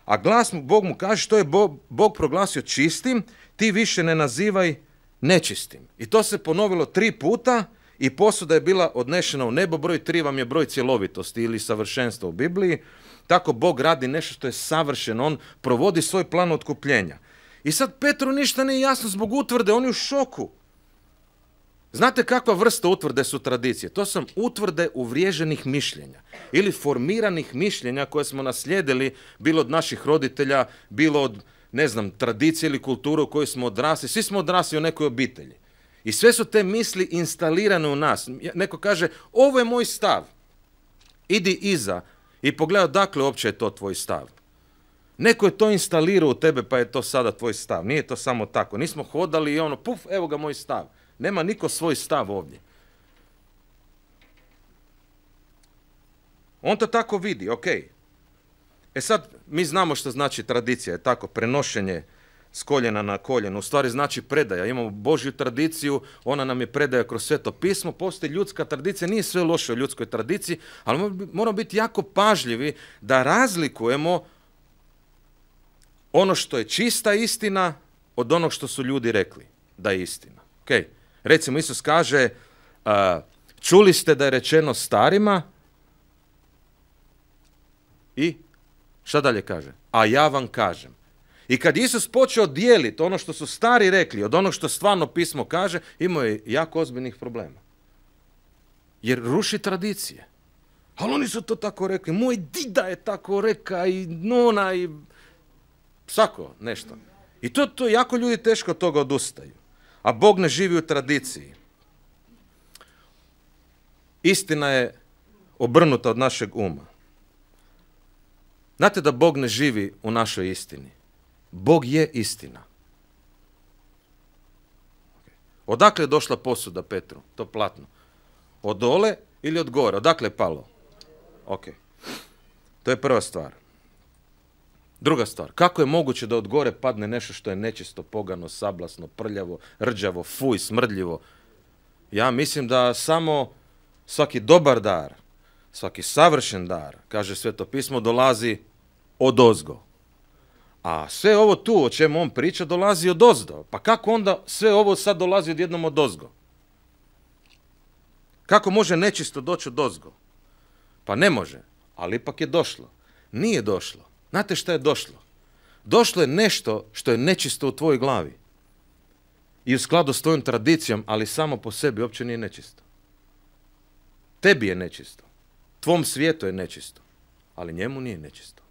A glas mu, Bog mu kaže što je Bog, Bog proglasio čistim, ti više ne nazivaj nečistim. I to se ponovilo tri puta i posuda je bila odnešena u nebo, broj tri vam je broj cjelovitosti ili savršenstva u Bibliji. Tako Bog radi nešto što je savršeno, on provodi svoj plan otkupljenja. I sad Petru ništa nije jasno zbog utvrde, on je u šoku. Znate kakva vrsta utvrde su tradicije? To su utvrde uvriježenih mišljenja ili formiranih mišljenja koje smo naslijedili bilo od naših roditelja, bilo od, ne znam, tradicije ili kulturu u kojoj smo odrasli. Svi smo odrasli u nekoj obitelji. I sve su te misli instalirane u nas. Neko kaže, ovo je moj stav. Idi iza i pogledaj dakle uopće je to tvoj stav. Neko je to instalirao u tebe pa je to sada tvoj stav. Nije to samo tako. Nismo hodali i ono, puf, evo ga moj stav. Nema niko svoj stav ovdje. On to tako vidi, ok. E sad, mi znamo što znači tradicija, je tako, prenošenje s koljena na koljeno, u stvari znači predaja. Imamo Božju tradiciju, ona nam je predaja kroz sveto pismo, postoji ljudska tradicija, nije sve loše u ljudskoj tradiciji, ali moramo biti jako pažljivi da razlikujemo ono što je čista istina od onog što su ljudi rekli da je istina. Okay. Recimo, Isus kaže, čuli ste da je rečeno starima i šta dalje kaže? A ja vam kažem. I kad Isus počeo dijeliti ono što su stari rekli od onog što stvarno pismo kaže, imao je jako ozbiljnih problema. Jer ruši tradicije. Ali oni su to tako rekli. Moj dida je tako reka i nona i... Sako nešto. I to, to jako ljudi teško od toga odustaju a Bog ne živi u tradiciji. Istina je obrnuta od našeg uma. Znate da Bog ne živi u našoj istini. Bog je istina. Odakle je došla posuda Petru? To platno. Od dole ili od gore? Odakle je palo? Ok. To je prva stvar. Druga stvar, kako je moguće da od gore padne nešto što je nečisto, pogano, sablasno, prljavo, rđavo, fuj, smrdljivo? Ja mislim da samo svaki dobar dar, svaki savršen dar, kaže sveto pismo, dolazi od ozgo. A sve ovo tu o čemu on priča dolazi od ozdo. Pa kako onda sve ovo sad dolazi odjednom od ozgo? Kako može nečisto doći od ozgo? Pa ne može, ali ipak je došlo. Nije došlo Znate šta je došlo? Došlo je nešto što je nečisto u tvojoj glavi. I u skladu s tvojom tradicijom, ali samo po sebi uopće nije nečisto. Tebi je nečisto. Tvom svijetu je nečisto. Ali njemu nije nečisto.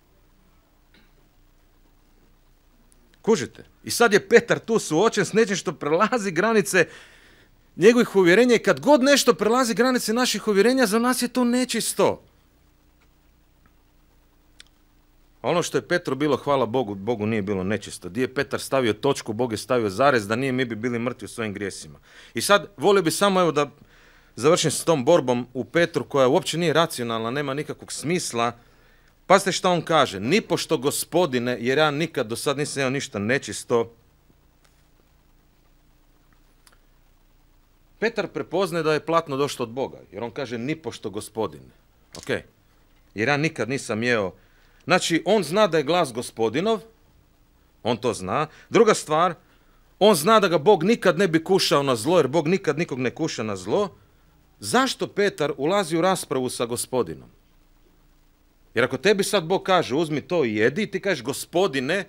Kužite? I sad je Petar tu suočen s nečim što prelazi granice njegovih uvjerenja i kad god nešto prelazi granice naših uvjerenja, za nas je to nečisto. Ono što je Petru bilo, hvala Bogu, Bogu nije bilo nečisto. Di je Petar stavio točku, Bog je stavio zarez, da nije mi bi bili mrtvi u svojim grijesima. I sad, volio bi samo evo da završim s tom borbom u Petru koja uopće nije racionalna, nema nikakvog smisla. Pazite što on kaže, nipošto gospodine, jer ja nikad do sad nisam imao ništa nečisto. Petar prepozne da je platno došlo od Boga, jer on kaže nipošto gospodine. Ok, jer ja nikad nisam jeo Znači, on zna da je glas gospodinov, on to zna. Druga stvar, on zna da ga Bog nikad ne bi kušao na zlo, jer Bog nikad nikog ne kuša na zlo. Zašto Petar ulazi u raspravu sa gospodinom? Jer ako tebi sad Bog kaže uzmi to i jedi, ti kažeš gospodine,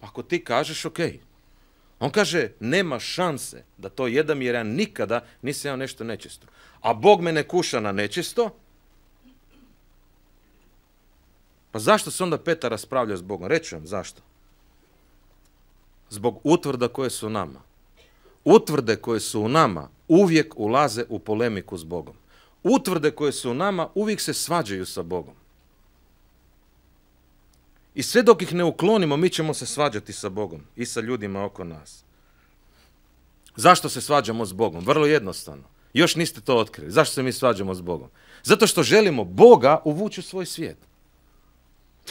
ako ti kažeš ok. On kaže nema šanse da to jedam jer ja nikada nisam jao nešto nečisto. A Bog me ne kuša na nečisto, pa zašto se onda Petar raspravlja s Bogom? Reću vam zašto. Zbog utvrda koje su u nama. Utvrde koje su u nama uvijek ulaze u polemiku s Bogom. Utvrde koje su u nama uvijek se svađaju sa Bogom. I sve dok ih ne uklonimo, mi ćemo se svađati sa Bogom i sa ljudima oko nas. Zašto se svađamo s Bogom? Vrlo jednostavno. Još niste to otkrili. Zašto se mi svađamo s Bogom? Zato što želimo Boga uvući u svoj svijet.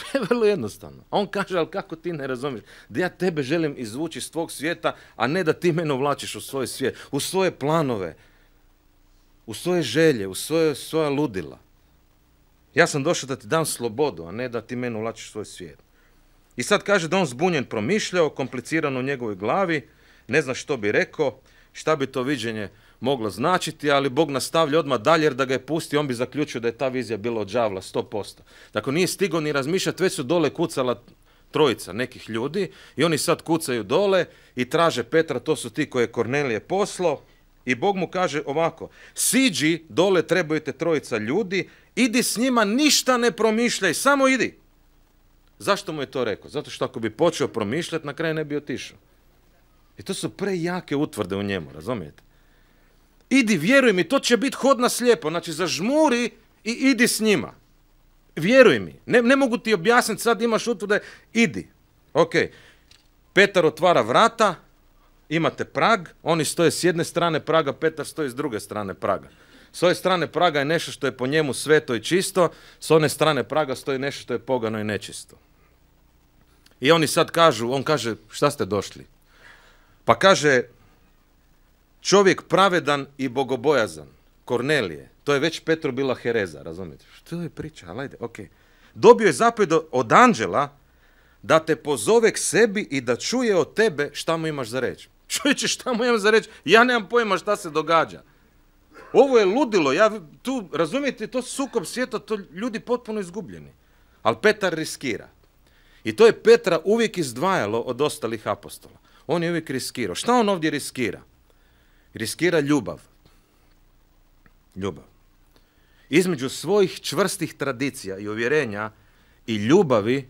[LAUGHS] To je vrlo jednostavno. A on kaže, ali kako ti ne razumiješ? Da ja tebe želim izvući iz tvog svijeta, a ne da ti mene uvlačiš u svoj svijet, u svoje planove, u svoje želje, u svoje, svoja ludila. Ja sam došao da ti dam slobodu, a ne da ti mene uvlačiš u svoj svijet. I sad kaže da on zbunjen promišljao, komplicirano u njegovoj glavi, ne zna što bi rekao, šta bi to viđenje moglo značiti, ali Bog nastavlja odmah dalje jer da ga je pustio, on bi zaključio da je ta vizija bila od džavla, 100%. Dakle, nije stigo ni razmišljati, već su dole kucala trojica nekih ljudi i oni sad kucaju dole i traže Petra, to su ti koje je Kornelije poslao i Bog mu kaže ovako, siđi, dole trebaju te trojica ljudi, idi s njima, ništa ne promišljaj, samo idi. Zašto mu je to rekao? Zato što ako bi počeo promišljati, na kraju ne bi otišao. I to su prejake utvrde u njemu, razumijete? Idi, vjeruj mi, to će biti hod na slijepo. Znači, zažmuri i idi s njima. Vjeruj mi. Ne, ne mogu ti objasniti, sad imaš utvrde, idi. Ok, Petar otvara vrata, imate prag, oni stoje s jedne strane praga, Petar stoji s druge strane praga. S ove strane praga je nešto što je po njemu sveto i čisto, s one strane praga stoji nešto što je pogano i nečisto. I oni sad kažu, on kaže, šta ste došli? Pa kaže, čovjek pravedan i bogobojazan, Kornelije, to je već Petru bila hereza, razumijete? Što je priča, ali ajde, okej. Dobio je zapad od anđela da te pozove k sebi i da čuje od tebe šta mu imaš za reći. [LAUGHS] Čovječe, šta mu imam za reći? Ja nemam pojma šta se događa. Ovo je ludilo, ja tu, razumijete, to sukob svijeta, to ljudi potpuno izgubljeni. Ali Petar riskira. I to je Petra uvijek izdvajalo od ostalih apostola. On je uvijek riskirao. Šta on ovdje riskira? Riskira ljubav. Ljubav. Između svojih čvrstih tradicija i uvjerenja i ljubavi,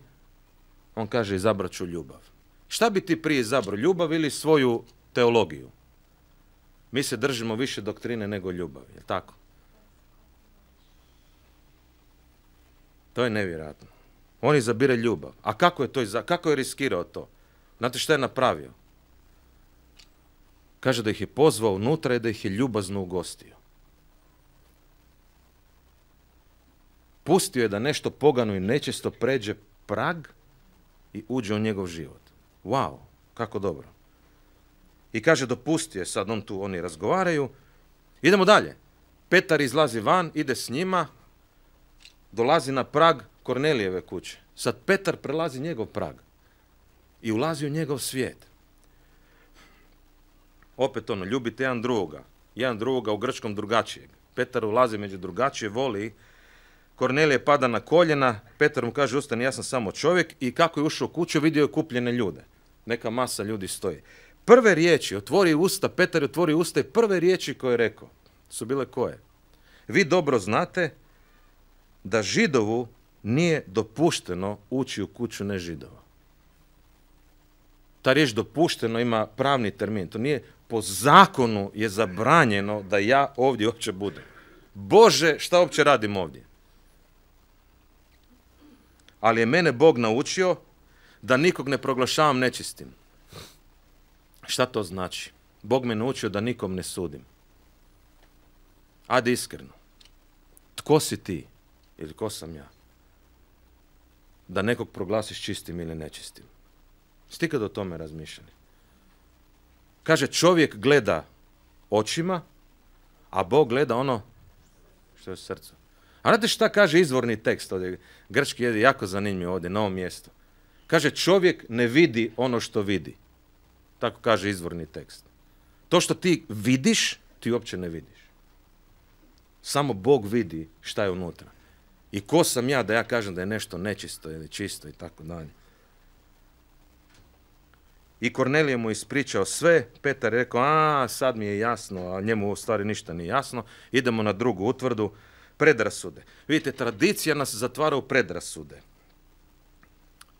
on kaže izabrat ljubav. Šta bi ti prije izabrao? Ljubav ili svoju teologiju? Mi se držimo više doktrine nego ljubavi, je tako? To je nevjerojatno. On izabire ljubav. A kako je, to, kako je riskirao to? Znate šta je napravio? Kaže da ih je pozvao unutra i da ih je ljubazno ugostio. Pustio je da nešto pogano i nečesto pređe prag i uđe u njegov život. Wow, kako dobro. I kaže, dopustio je sad, on tu, oni razgovaraju. Idemo dalje. Petar izlazi van, ide s njima, dolazi na prag Kornelijeve kuće. Sad Petar prelazi njegov prag i ulazi u njegov svijet opet ono, ljubite jedan drugoga, jedan drugoga u grčkom drugačijeg. Petar ulazi među drugačije, voli, Kornelije pada na koljena, Petar mu kaže, ustani, ja sam samo čovjek i kako je ušao u kuću, vidio je kupljene ljude. Neka masa ljudi stoji. Prve riječi, otvori usta, Petar otvori usta i prve riječi koje je rekao su bile koje? Vi dobro znate da židovu nije dopušteno ući u kuću nežidova ta riječ dopušteno ima pravni termin. To nije po zakonu je zabranjeno da ja ovdje uopće budem. Bože, šta uopće radim ovdje? Ali je mene Bog naučio da nikog ne proglašavam nečistim. Šta to znači? Bog me naučio da nikom ne sudim. Ajde iskreno. Tko si ti? Ili ko sam ja? Da nekog proglasiš čistim ili nečistim. Jeste ikad o tome razmišljali? Kaže, čovjek gleda očima, a Bog gleda ono što je srcu. A znate šta kaže izvorni tekst ovdje? Grčki je jako zanimljiv ovdje, na ovom mjestu. Kaže, čovjek ne vidi ono što vidi. Tako kaže izvorni tekst. To što ti vidiš, ti uopće ne vidiš. Samo Bog vidi šta je unutra. I ko sam ja da ja kažem da je nešto nečisto ili čisto i tako dalje. I Kornelije mu ispričao sve, Petar je rekao, a sad mi je jasno, a njemu u stvari ništa nije jasno, idemo na drugu utvrdu, predrasude. Vidite, tradicija nas zatvara u predrasude.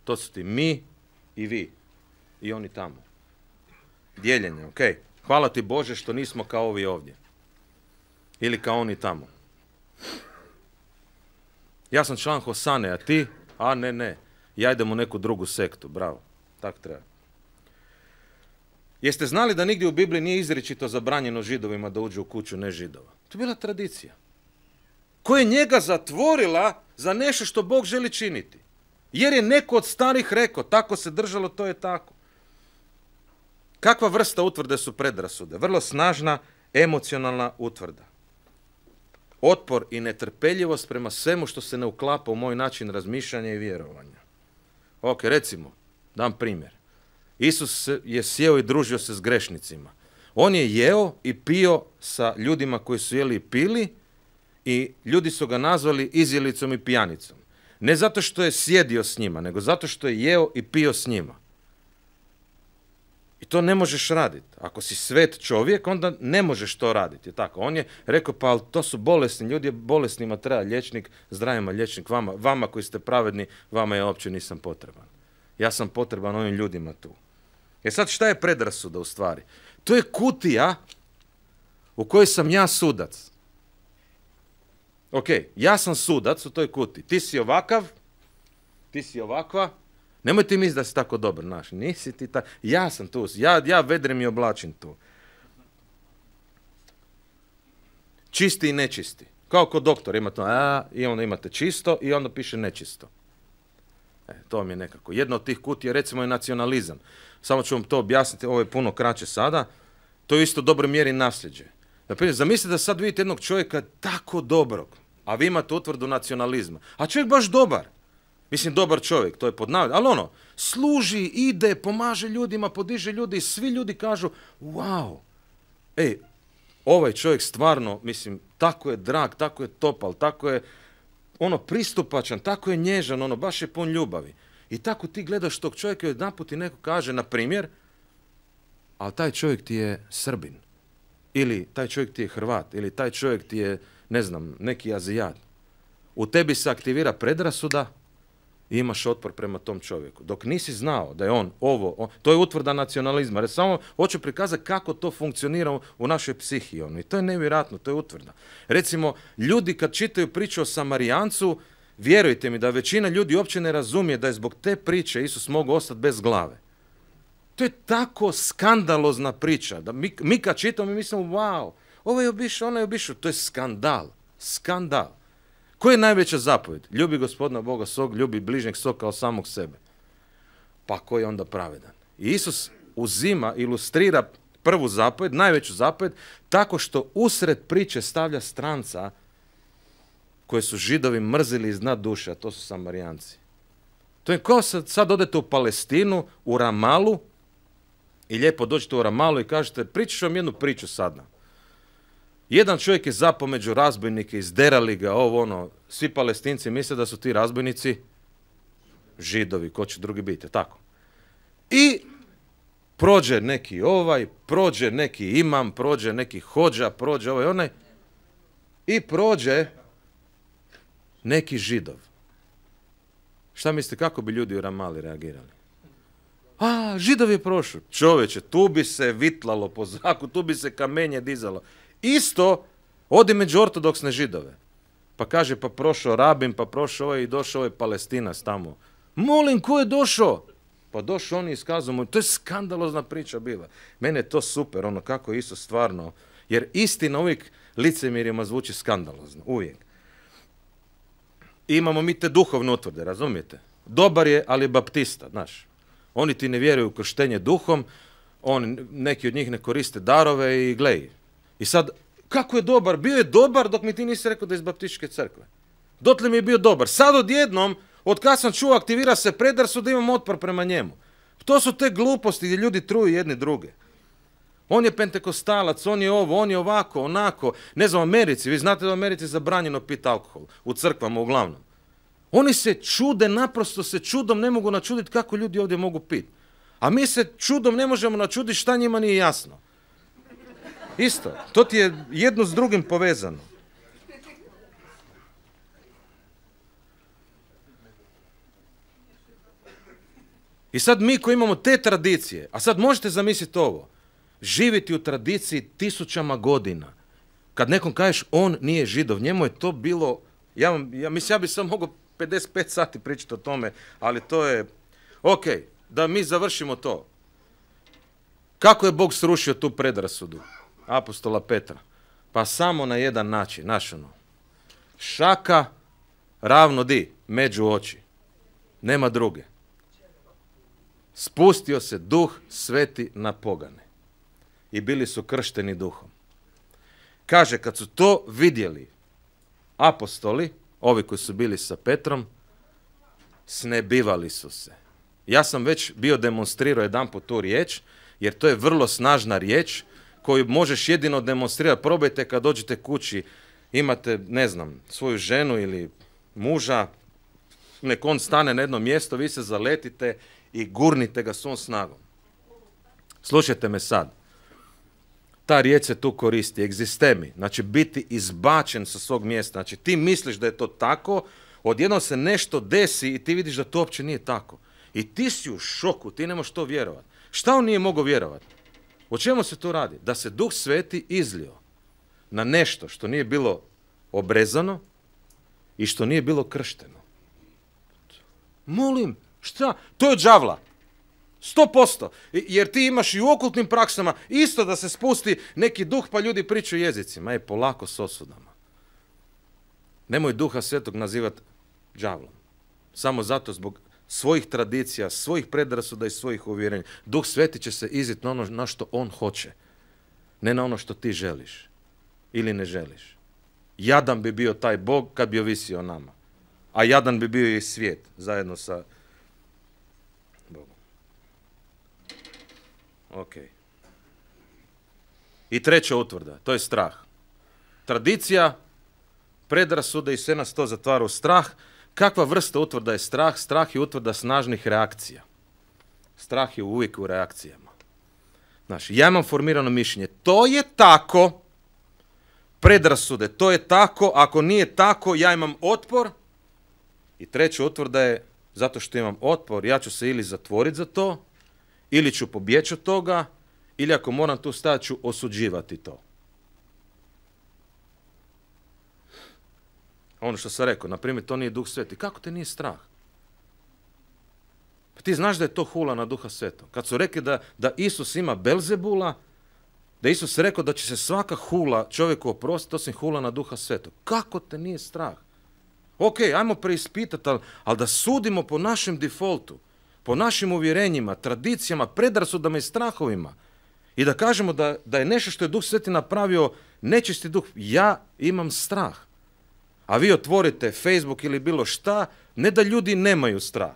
To su ti mi i vi i oni tamo. Dijeljenje, ok. Hvala ti Bože što nismo kao ovi ovdje. Ili kao oni tamo. Ja sam član Hosane, a ti? A ne, ne. Ja idem u neku drugu sektu, bravo. Tak treba. Jeste znali da nigdje u Bibliji nije izričito zabranjeno židovima da uđu u kuću nežidova? To je bila tradicija. Ko je njega zatvorila za nešto što Bog želi činiti. Jer je neko od starih rekao, tako se držalo, to je tako. Kakva vrsta utvrde su predrasude? Vrlo snažna emocionalna utvrda. Otpor i netrpeljivost prema svemu što se ne uklapa u moj način razmišljanja i vjerovanja. Ok, recimo, dam primjer. Isus je sjeo i družio se s grešnicima. On je jeo i pio sa ljudima koji su jeli i pili i ljudi su ga nazvali izjelicom i pijanicom. Ne zato što je sjedio s njima, nego zato što je jeo i pio s njima. I to ne možeš raditi. Ako si svet čovjek, onda ne možeš to raditi. Tako. On je rekao, pa ali to su bolesni ljudi, bolesnima treba liječnik, zdravima liječnik, vama, vama koji ste pravedni, vama je uopće nisam potreban. Ja sam potreban ovim ljudima tu. E sad šta je predrasuda u stvari? To je kutija u kojoj sam ja sudac. Ok, ja sam sudac u toj kuti. Ti si ovakav, ti si ovakva, nemoj ti misliti da si tako dobar, naš. Nisi ti Ja sam tu, ja, ja vedrem i oblačim tu. Čisti i nečisti. Kao kod doktora ima to, a, i onda imate čisto i onda piše nečisto. E, to mi je nekako. Jedna od tih kutija je recimo je nacionalizam. Samo ću vam to objasniti, ovo je puno kraće sada. To je isto u dobroj mjeri nasljeđe. Naprimjer, zamislite da sad vidite jednog čovjeka tako dobrog, a vi imate utvrdu nacionalizma. A čovjek baš dobar. Mislim, dobar čovjek, to je pod navod, ali ono, služi, ide, pomaže ljudima, podiže ljudi i svi ljudi kažu, wow, ej, ovaj čovjek stvarno, mislim, tako je drag, tako je topal, tako je ono pristupačan, tako je nježan, ono baš je pon ljubavi. I tako ti gledaš tog čovjeka i ti neko kaže, na primjer, ali taj čovjek ti je Srbin, ili taj čovjek ti je Hrvat, ili taj čovjek ti je, ne znam, neki Azijat. U tebi se aktivira predrasuda, i imaš otpor prema tom čovjeku. Dok nisi znao da je on ovo, to je utvrda nacionalizma, jer samo hoću prikazati kako to funkcionira u našoj psihiji. Ono. I to je nevjerojatno, to je utvrda. Recimo, ljudi kad čitaju priču o Samarijancu, vjerujte mi da većina ljudi uopće ne razumije da je zbog te priče Isus mogao ostati bez glave. To je tako skandalozna priča. Da mi, mi kad čitamo, mislimo, wow, ovo ovaj je obišao, ono je obišao. To je skandal. Skandal. Koja je najveća zapovjed? Ljubi gospodina Boga svog, ljubi bližnjeg svog kao samog sebe. Pa koji je onda pravedan? I Isus uzima, ilustrira prvu zapovjed, najveću zapovjed, tako što usred priče stavlja stranca koje su židovi mrzili iz dna duše, a to su samarijanci. To je kao sad, sad odete u Palestinu, u Ramalu, i lijepo dođete u Ramalu i kažete, pričaš vam jednu priču sad nam. Jedan čovjek je među razbojnike, izderali ga, ovo ono. Svi palestinci misle da su ti razbojnici židovi, ko će drugi biti, tako. I prođe neki ovaj, prođe neki imam, prođe neki hođa, prođe ovaj onaj. I prođe neki židov. Šta mislite, kako bi ljudi u Ramali reagirali? A, židov je prošao. Čovječe, tu bi se vitlalo po zraku, tu bi se kamenje dizalo. Isto odi među ortodoksne židove. Pa kaže, pa prošao Rabim, pa prošao ovaj i došao ovaj palestinac tamo. Molim, ko je došao? Pa došao on i iskazao mu, to je skandalozna priča bila. Mene je to super, ono kako je isto stvarno, jer istina uvijek licemirima zvuči skandalozno, uvijek. imamo mi te duhovne utvrde, razumijete? Dobar je, ali je baptista, znaš. Oni ti ne vjeruju u krštenje duhom, neki od njih ne koriste darove i gleji. I sad, kako je dobar? Bio je dobar dok mi ti nisi rekao da je iz baptičke crkve. Dotle mi je bio dobar. Sad odjednom, od kad sam čuo, aktivira se su da imam otpor prema njemu. To su te gluposti gdje ljudi truju jedni druge. On je pentekostalac, on je ovo, on je ovako, onako. Ne znam, Americi, vi znate da u Americi je zabranjeno pit' alkohol. U crkvama uglavnom. Oni se čude, naprosto se čudom ne mogu načuditi kako ljudi ovdje mogu pit'. A mi se čudom ne možemo načuditi šta njima nije jasno. Isto. To ti je jedno s drugim povezano. I sad mi koji imamo te tradicije, a sad možete zamisliti ovo, živjeti u tradiciji tisućama godina. Kad nekom kažeš on nije židov, njemu je to bilo, ja, ja mislim ja bi sam mogao 55 sati pričati o tome, ali to je, ok, da mi završimo to. Kako je Bog srušio tu predrasudu? apostola Petra? Pa samo na jedan način, naš ono. Šaka ravno di, među oči. Nema druge. Spustio se duh sveti na pogane. I bili su kršteni duhom. Kaže, kad su to vidjeli apostoli, ovi koji su bili sa Petrom, snebivali su se. Ja sam već bio demonstrirao jedan po tu riječ, jer to je vrlo snažna riječ koju možeš jedino demonstrirati. Probajte kad dođete kući, imate, ne znam, svoju ženu ili muža, nek on stane na jedno mjesto, vi se zaletite i gurnite ga svom snagom. Slušajte me sad. Ta riječ se tu koristi, egzistemi, znači biti izbačen sa svog mjesta. Znači ti misliš da je to tako, odjednom se nešto desi i ti vidiš da to uopće nije tako. I ti si u šoku, ti ne možeš to vjerovati. Šta on nije mogao vjerovati? O čemu se tu radi? Da se duh sveti izlio na nešto što nije bilo obrezano i što nije bilo kršteno. Molim, šta? To je džavla. Sto posto. Jer ti imaš i u okultnim praksama isto da se spusti neki duh pa ljudi pričaju jezicima. E, polako s osudama. Nemoj duha svetog nazivati džavlom. Samo zato zbog svojih tradicija, svojih predrasuda i svojih uvjerenja. Duh Sveti će se izit na ono na što on hoće, ne na ono što ti želiš ili ne želiš. Jadan bi bio taj Bog kad bi ovisio o nama. A jadan bi bio i svijet zajedno sa Bogom. Ok. I treća utvrda, to je strah. Tradicija, predrasude i sve nas to zatvara u strah, Kakva vrsta utvrda je strah? Strah je utvrda snažnih reakcija. Strah je uvijek u reakcijama. Znači, ja imam formirano mišljenje. To je tako, predrasude, to je tako, ako nije tako, ja imam otpor. I treća utvrda je, zato što imam otpor, ja ću se ili zatvoriti za to, ili ću pobjeći od toga, ili ako moram tu stati ću osuđivati to. Ono što sam rekao, na primjer, to nije duh sveti. Kako te nije strah? Pa ti znaš da je to hula na duha svetog. Kad su rekli da, da Isus ima Belzebula, da Isus rekao da će se svaka hula čovjeku oprostiti osim hula na duha svetog. Kako te nije strah? Ok, ajmo preispitati, ali, da sudimo po našem defaultu, po našim uvjerenjima, tradicijama, predrasudama i strahovima i da kažemo da, da je nešto što je Duh Sveti napravio nečisti duh. Ja imam strah a vi otvorite Facebook ili bilo šta, ne da ljudi nemaju strah,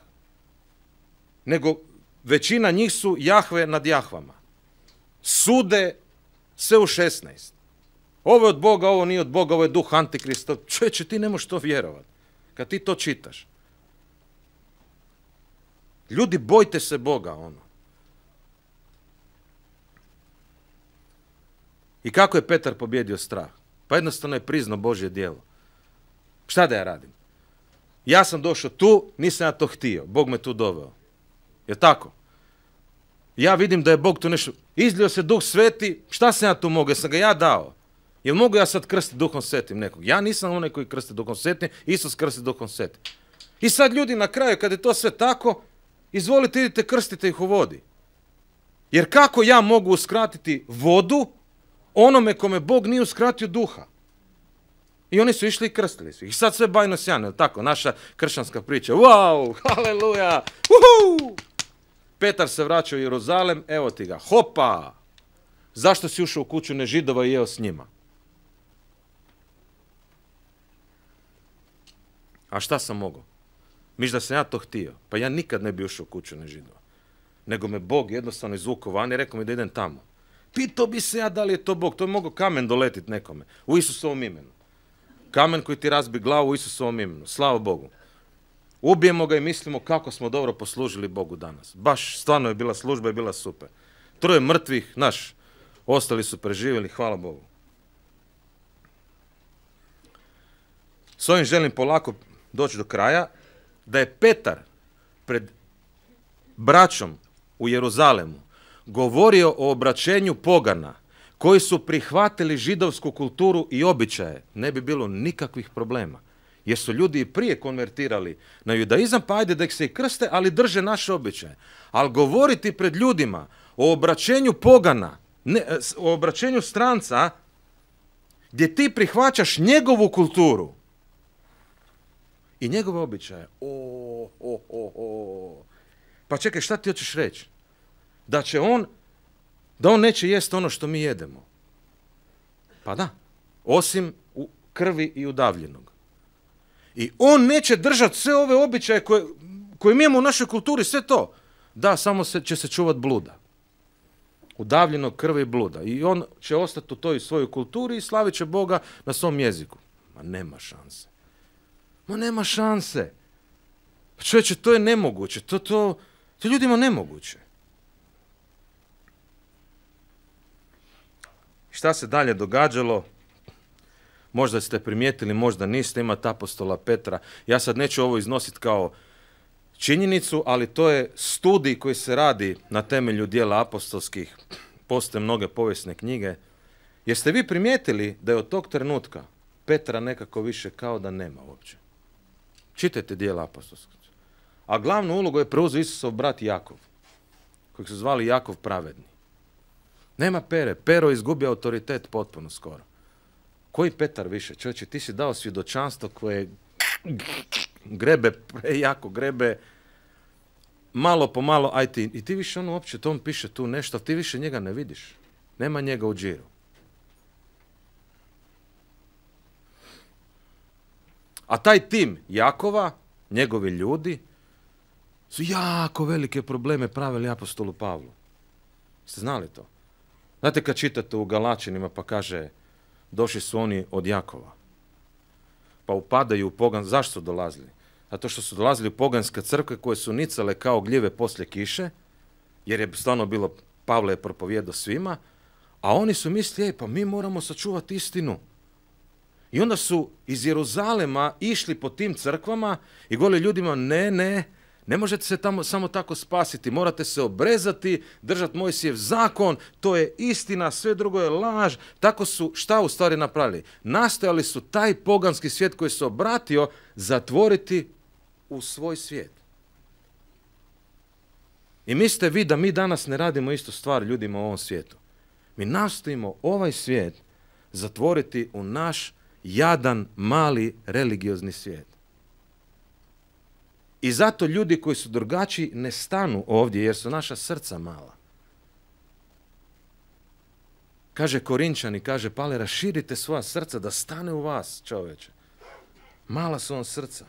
nego većina njih su jahve nad jahvama. Sude sve u 16. Ovo je od Boga, ovo nije od Boga, ovo je duh antikrista. Čovječe, ti ne možeš to vjerovati. Kad ti to čitaš. Ljudi, bojte se Boga, ono. I kako je Petar pobjedio strah? Pa jednostavno je priznao Božje djelo. Šta da ja radim? Ja sam došao tu, nisam ja to htio. Bog me tu doveo. Je tako? Ja vidim da je Bog tu nešto... Izlio se duh sveti, šta sam ja tu mogao? Jesam ga ja dao. Jel mogu ja sad krstiti duhom svetim nekog? Ja nisam onaj koji krsti duhom svetim, Isus krsti duhom svetim. I sad ljudi na kraju, kad je to sve tako, izvolite, idite, krstite ih u vodi. Jer kako ja mogu uskratiti vodu onome kome Bog nije uskratio duha? I oni su išli i krstili su. I sad sve bajno sjane. tako, naša kršćanska priča. Wow, [LAUGHS] haleluja, uhu! Petar se vraća u Jeruzalem, evo ti ga, hopa! Zašto si ušao u kuću nežidova i jeo s njima? A šta sam mogao? Miš da sam ja to htio. Pa ja nikad ne bi ušao u kuću nežidova. Nego me Bog jednostavno izvukao van i rekao mi da idem tamo. Pitao bi se ja da li je to Bog. To je mogao kamen doletit nekome. U Isusovom imenu. Kamen koji ti razbi glavu u Isusovom imenu. Slava Bogu. Ubijemo ga i mislimo kako smo dobro poslužili Bogu danas. Baš stvarno je bila služba, i bila super. Troje mrtvih, naš, ostali su preživjeli, hvala Bogu. S ovim želim polako doći do kraja, da je Petar pred braćom u Jeruzalemu govorio o obraćenju pogana – koji su prihvatili židovsku kulturu i običaje, ne bi bilo nikakvih problema. Jer su ljudi i prije konvertirali na judaizam, pa ajde da ih se i krste, ali drže naše običaje. Ali govoriti pred ljudima o obraćenju pogana, ne, e, o obraćenju stranca, gdje ti prihvaćaš njegovu kulturu i njegove običaje. O, o, o, o. Pa čekaj, šta ti hoćeš reći? Da će on da on neće jest ono što mi jedemo. Pa da, osim u krvi i udavljenog. I on neće držati sve ove običaje koje, koje mi imamo u našoj kulturi, sve to. Da, samo se, će se čuvati bluda. Udavljenog krvi i bluda. I on će ostati u toj svojoj kulturi i slavit će Boga na svom jeziku. Ma nema šanse. Ma nema šanse. Pa čovječe, to je nemoguće. To, to, to ljudima nemoguće. Šta se dalje događalo? Možda ste primijetili, možda niste, ta apostola Petra. Ja sad neću ovo iznositi kao činjenicu, ali to je studij koji se radi na temelju dijela apostolskih. Postoje mnoge povijesne knjige. Jeste vi primijetili da je od tog trenutka Petra nekako više kao da nema uopće? Čitajte dijela apostolskih. A glavnu ulogu je preuzeo Isusov brat Jakov, kojeg su zvali Jakov pravedni. Nema Pere. Pero izgubi autoritet potpuno skoro. Koji Petar više? Čovječe, ti si dao svjedočanstvo koje grebe, jako grebe, malo po malo, aj ti, i ti više ono uopće, to on piše tu nešto, ti više njega ne vidiš. Nema njega u džiru. A taj tim Jakova, njegovi ljudi, su jako velike probleme pravili apostolu Pavlu. Ste znali to? Znate kad čitate u Galačinima pa kaže došli su oni od Jakova. Pa upadaju u pogan. Zašto su dolazili? Zato što su dolazili u poganske crkve koje su nicale kao gljive poslije kiše, jer je stvarno bilo, Pavle je propovjedo svima, a oni su mislili, ej, pa mi moramo sačuvati istinu. I onda su iz Jeruzalema išli po tim crkvama i govorili ljudima, ne, ne, ne možete se tamo samo tako spasiti, morate se obrezati, držati Mojsijev zakon, to je istina, sve drugo je laž. Tako su šta u stvari napravili? Nastojali su taj poganski svijet koji se obratio zatvoriti u svoj svijet. I mislite vi da mi danas ne radimo istu stvar ljudima u ovom svijetu. Mi nastojimo ovaj svijet zatvoriti u naš jadan, mali, religiozni svijet. I zato ljudi koji su drugačiji ne stanu ovdje jer su naša srca mala. Kaže Korinčani, kaže Pale, raširite svoja srca da stane u vas, čoveče. Mala su vam srca.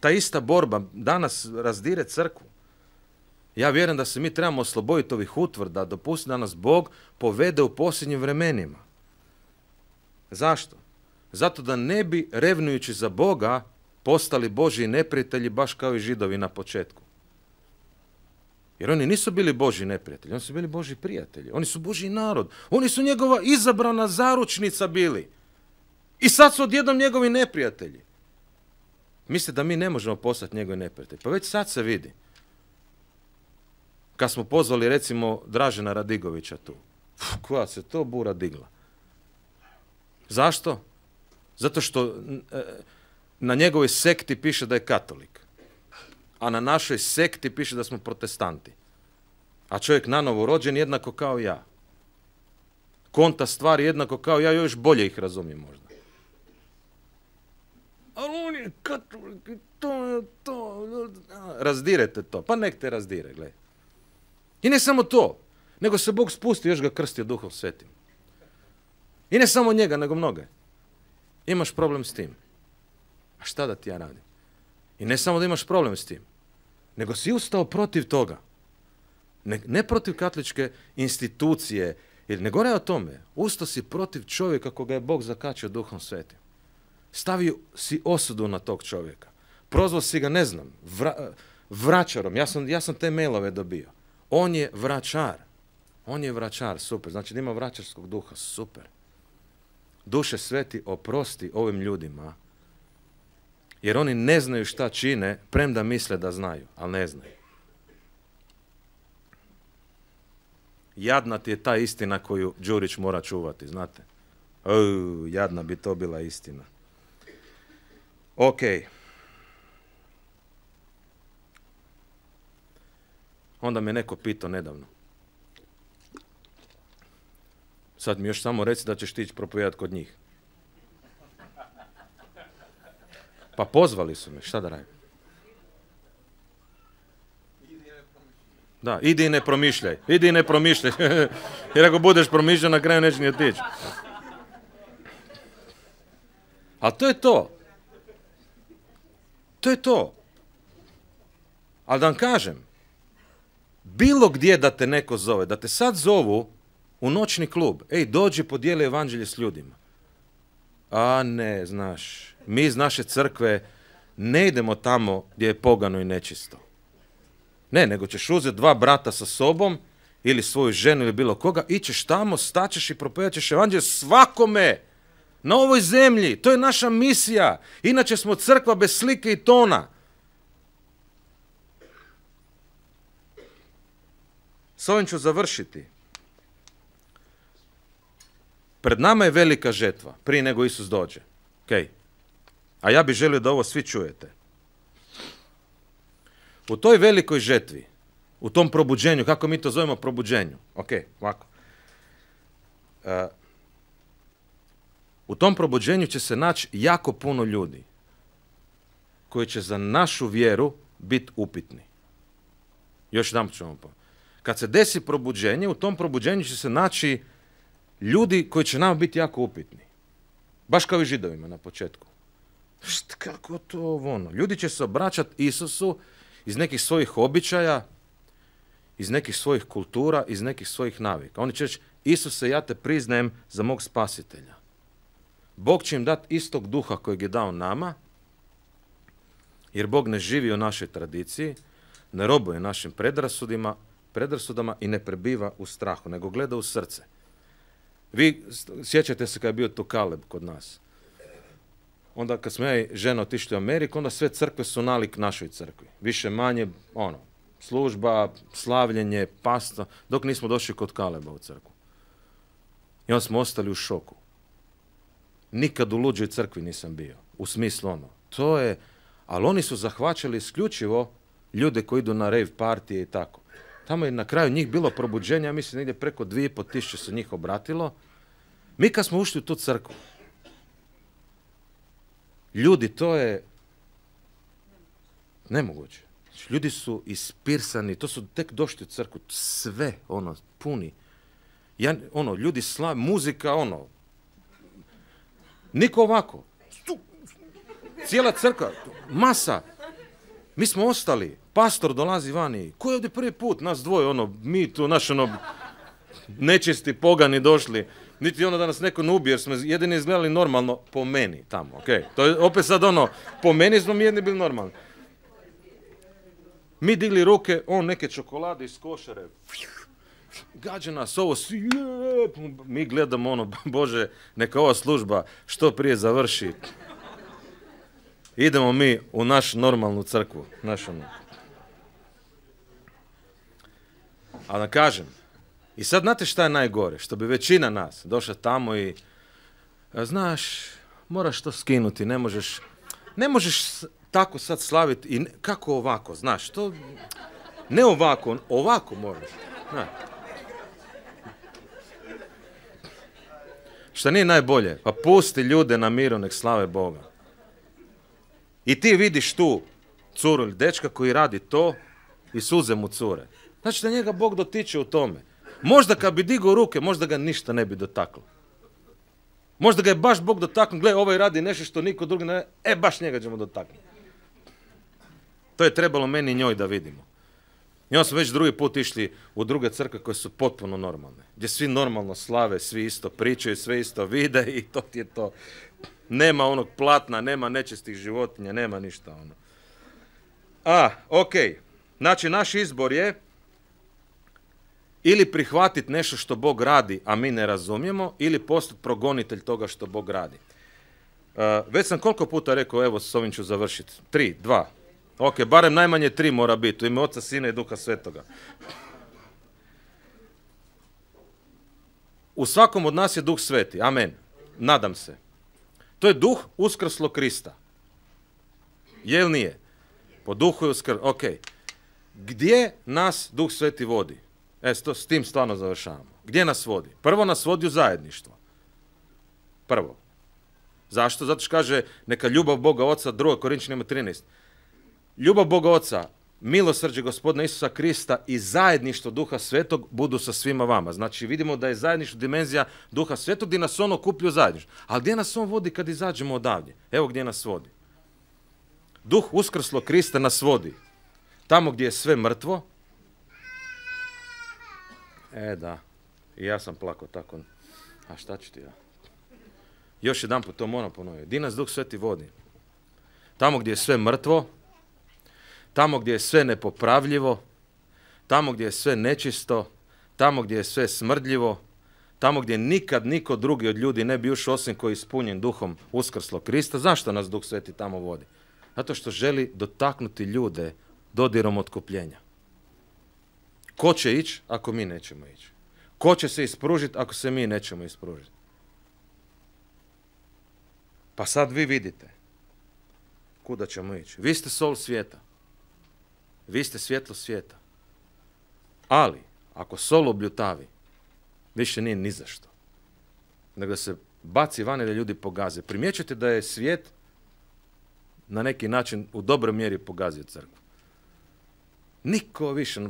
Ta ista borba danas razdire crkvu. Ja vjerujem da se mi trebamo osloboditi ovih utvrda, dopustiti da nas Bog povede u posljednjim vremenima. Zašto? Zato da ne bi, revnujući za Boga, postali Božji neprijatelji baš kao i židovi na početku. Jer oni nisu bili Božji neprijatelji, oni su bili Božji prijatelji. Oni su Božji narod. Oni su njegova izabrana zaručnica bili. I sad su odjednom njegovi neprijatelji. Misle da mi ne možemo postati njegovi neprijatelji. Pa već sad se vidi. Kad smo pozvali recimo Dražena Radigovića tu. Koja se to bura digla. Zašto? Zato što e, na njegovoj sekti piše da je katolik, a na našoj sekti piše da smo protestanti. A čovjek na novo rođen jednako kao ja. Konta stvari jednako kao ja, još bolje ih razumijem možda. Ali on je katolik, to, to, razdirete to. Pa nek te razdire, I ne samo to, nego se Bog spustio, još ga krstio duhom svetim. I ne samo njega, nego mnoge imaš problem s tim. A šta da ti ja radim? I ne samo da imaš problem s tim, nego si ustao protiv toga. Ne, protiv katoličke institucije, jer ne gore o tome, ustao si protiv čovjeka koga je Bog zakačio duhom svetim. Stavio si osudu na tog čovjeka. Prozvao si ga, ne znam, vra, vračarom. Ja sam, ja sam te mailove dobio. On je vračar. On je vračar, super. Znači da ima vračarskog duha, super duše sveti oprosti ovim ljudima, jer oni ne znaju šta čine, premda misle da znaju, ali ne znaju. Jadna ti je ta istina koju Đurić mora čuvati, znate. jadna bi to bila istina. Ok. Onda me neko pitao nedavno. Sad mi još samo reci da ćeš ti propovijat kod njih. Pa pozvali su me, šta da radim? Da, idi i ne promišljaj, idi i ne promišljaj. [LAUGHS] Jer ako budeš promišljan, na kraju neće ni otići. Ali to je to. To je to. Ali da vam kažem, bilo gdje da te neko zove, da te sad zovu, u noćni klub, ej, dođi, podijeli evanđelje s ljudima. A ne, znaš, mi iz naše crkve ne idemo tamo gdje je pogano i nečisto. Ne, nego ćeš uzeti dva brata sa sobom, ili svoju ženu ili bilo koga, ićeš tamo, staćeš i propojaćeš evanđelje svakome na ovoj zemlji. To je naša misija. Inače smo crkva bez slike i tona. S ovim ću završiti. Pred nama je velika žetva, prije nego Isus dođe. Okay. A ja bih želio da ovo svi čujete. U toj velikoj žetvi, u tom probuđenju, kako mi to zovemo probuđenju, ok, ovako. Uh, u tom probuđenju će se naći jako puno ljudi koji će za našu vjeru biti upitni. Još jedan vam pa. Kad se desi probuđenje, u tom probuđenju će se naći ljudi koji će nama biti jako upitni. Baš kao i židovima na početku. Št, kako to ono? Ljudi će se obraćati Isusu iz nekih svojih običaja, iz nekih svojih kultura, iz nekih svojih navika. Oni će reći, Isuse, ja te priznajem za mog spasitelja. Bog će im dati istog duha kojeg je dao nama, jer Bog ne živi u našoj tradiciji, ne robuje našim predrasudima, predrasudama i ne prebiva u strahu, nego gleda u srce. Vi sjećate se kad je bio to Kaleb kod nas. Onda kad smo ja i žena otišli u Ameriku, onda sve crkve su nalik našoj crkvi. Više manje, ono, služba, slavljenje, pasta, dok nismo došli kod Kaleba u crkvu. I onda smo ostali u šoku. Nikad u luđoj crkvi nisam bio. U smislu ono, to je, ali oni su zahvaćali isključivo ljude koji idu na rave partije i tako. Tamo je na kraju njih bilo probuđenja, ja mislim negdje preko tišće se njih obratilo mi kad smo ušli u tu crkvu, ljudi, to je nemoguće. Znači, ljudi su ispirsani, to su tek došli u crkvu, sve, ono, puni. ono, ljudi sla, muzika, ono, niko ovako. Cijela crkva, masa. Mi smo ostali, pastor dolazi vani, ko je ovdje prvi put, nas dvoje, ono, mi tu, naš, ono, nečisti pogani došli niti ono da nas neko ne ubije, jer smo jedini izgledali normalno po meni tamo, ok? To je opet sad ono, po meni smo mi jedni bili normalni. Mi digli ruke, on neke čokolade iz košare, Gađe nas ovo, mi gledamo ono, [LAUGHS] bože, neka ova služba što prije završi. Idemo mi u našu normalnu crkvu, našu. Ono. A da kažem, i sad znate šta je najgore? Što bi većina nas došla tamo i e, znaš, moraš to skinuti, ne možeš, ne možeš tako sad slaviti i kako ovako, znaš, to ne ovako, ovako moraš. Šta nije najbolje? Pa pusti ljude na miru, nek slave Boga. I ti vidiš tu curu ili dečka koji radi to i suze mu cure. Znači da njega Bog dotiče u tome. Možda kad bi digao ruke, možda ga ništa ne bi dotaklo. Možda ga je baš Bog dotaknuo, gle, ovaj radi nešto što niko drugi ne... E, baš njega ćemo dotaknuti. To je trebalo meni i njoj da vidimo. I onda smo već drugi put išli u druge crkve koje su potpuno normalne. Gdje svi normalno slave, svi isto pričaju, sve isto vide i to ti je to. Nema onog platna, nema nečestih životinja, nema ništa ono. A, ok. Znači, naš izbor je ili prihvatiti nešto što Bog radi, a mi ne razumijemo, ili postati progonitelj toga što Bog radi. Uh, već sam koliko puta rekao, evo s ovim ću završiti. Tri, dva. Ok, barem najmanje tri mora biti, u ime Oca, Sina i Duha Svetoga. U svakom od nas je Duh Sveti, amen. Nadam se. To je Duh uskrslo Krista. Jel nije? Po Duhu je uskrslo, ok. Gdje nas Duh Sveti vodi? E, s, s tim stvarno završavamo. Gdje nas vodi? Prvo nas vodi u zajedništvo. Prvo. Zašto? Zato što kaže neka ljubav Boga Oca, 2. Korinčanima 13. Ljubav Boga Oca, milosrđe gospodina Isusa Krista i zajedništvo Duha Svetog budu sa svima vama. Znači vidimo da je zajedništvo dimenzija Duha Svetog gdje nas on okuplju zajedništvo. Ali gdje nas on vodi kad izađemo odavlje? Evo gdje nas vodi. Duh uskrslo Krista nas vodi. Tamo gdje je sve mrtvo, E, da. I ja sam plako tako. A šta ću ti ja? Još jedan put to moram ponoviti. Di nas Duh Sveti vodi? Tamo gdje je sve mrtvo, tamo gdje je sve nepopravljivo, tamo gdje je sve nečisto, tamo gdje je sve smrdljivo, tamo gdje nikad niko drugi od ljudi ne bi ušao osim koji je ispunjen duhom uskrslo Krista. Zašto nas Duh Sveti tamo vodi? Zato što želi dotaknuti ljude dodirom otkupljenja. Ko će ići ako mi nećemo ići? Ko će se ispružiti ako se mi nećemo ispružiti? Pa sad vi vidite kuda ćemo ići. Vi ste sol svijeta. Vi ste svjetlo svijeta. Ali, ako sol obljutavi, više nije ni zašto. Nego da se baci van i da ljudi pogaze. Primjećujete da je svijet na neki način u dobroj mjeri pogazio crkvu. Niko više.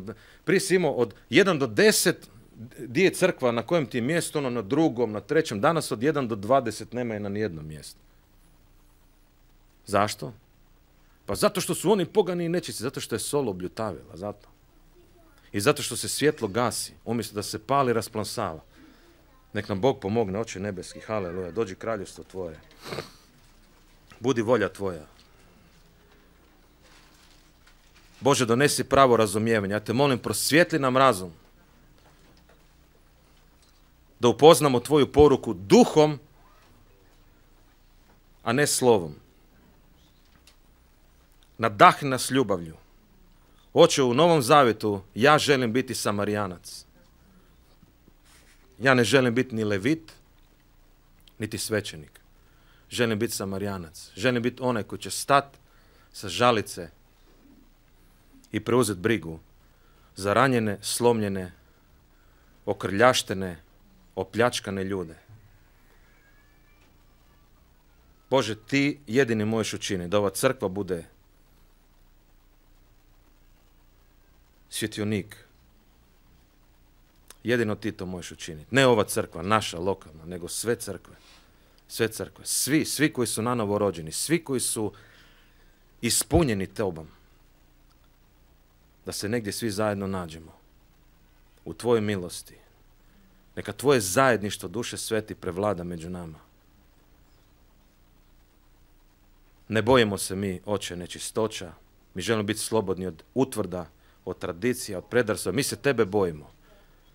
Prije si imao od jedan do 10 di crkva, na kojem ti je mjesto, ono na drugom, na trećem. Danas od 1 do 20 nema je na nijednom mjestu. Zašto? Pa zato što su oni pogani i nečici. zato što je sol obljutavila, zato. I zato što se svjetlo gasi, umjesto da se pali, rasplansava. Nek nam Bog pomogne, oče nebeski, haleluja, dođi kraljevstvo tvoje. Budi volja tvoja, Bože, donesi pravo razumijevanje. Ja te molim, prosvjetli nam razum. Da upoznamo tvoju poruku duhom, a ne slovom. Nadahni nas ljubavlju. Oče, u Novom Zavjetu ja želim biti samarijanac. Ja ne želim biti ni levit, niti svećenik. Želim biti samarijanac. Želim biti onaj koji će stat sa žalice i preuzeti brigu za ranjene, slomljene, okrljaštene, opljačkane ljude. Bože, ti jedini možeš učiniti da ova crkva bude svjetionik. Jedino ti to možeš učiniti. Ne ova crkva, naša, lokalna, nego sve crkve. Sve crkve. Svi, svi koji su nanovo rođeni, svi koji su ispunjeni tobom da se negdje svi zajedno nađemo. U tvojoj milosti. Neka tvoje zajedništvo duše sveti prevlada među nama. Ne bojimo se mi, oče, nečistoća. Mi želimo biti slobodni od utvrda, od tradicija, od predarstva, Mi se tebe bojimo.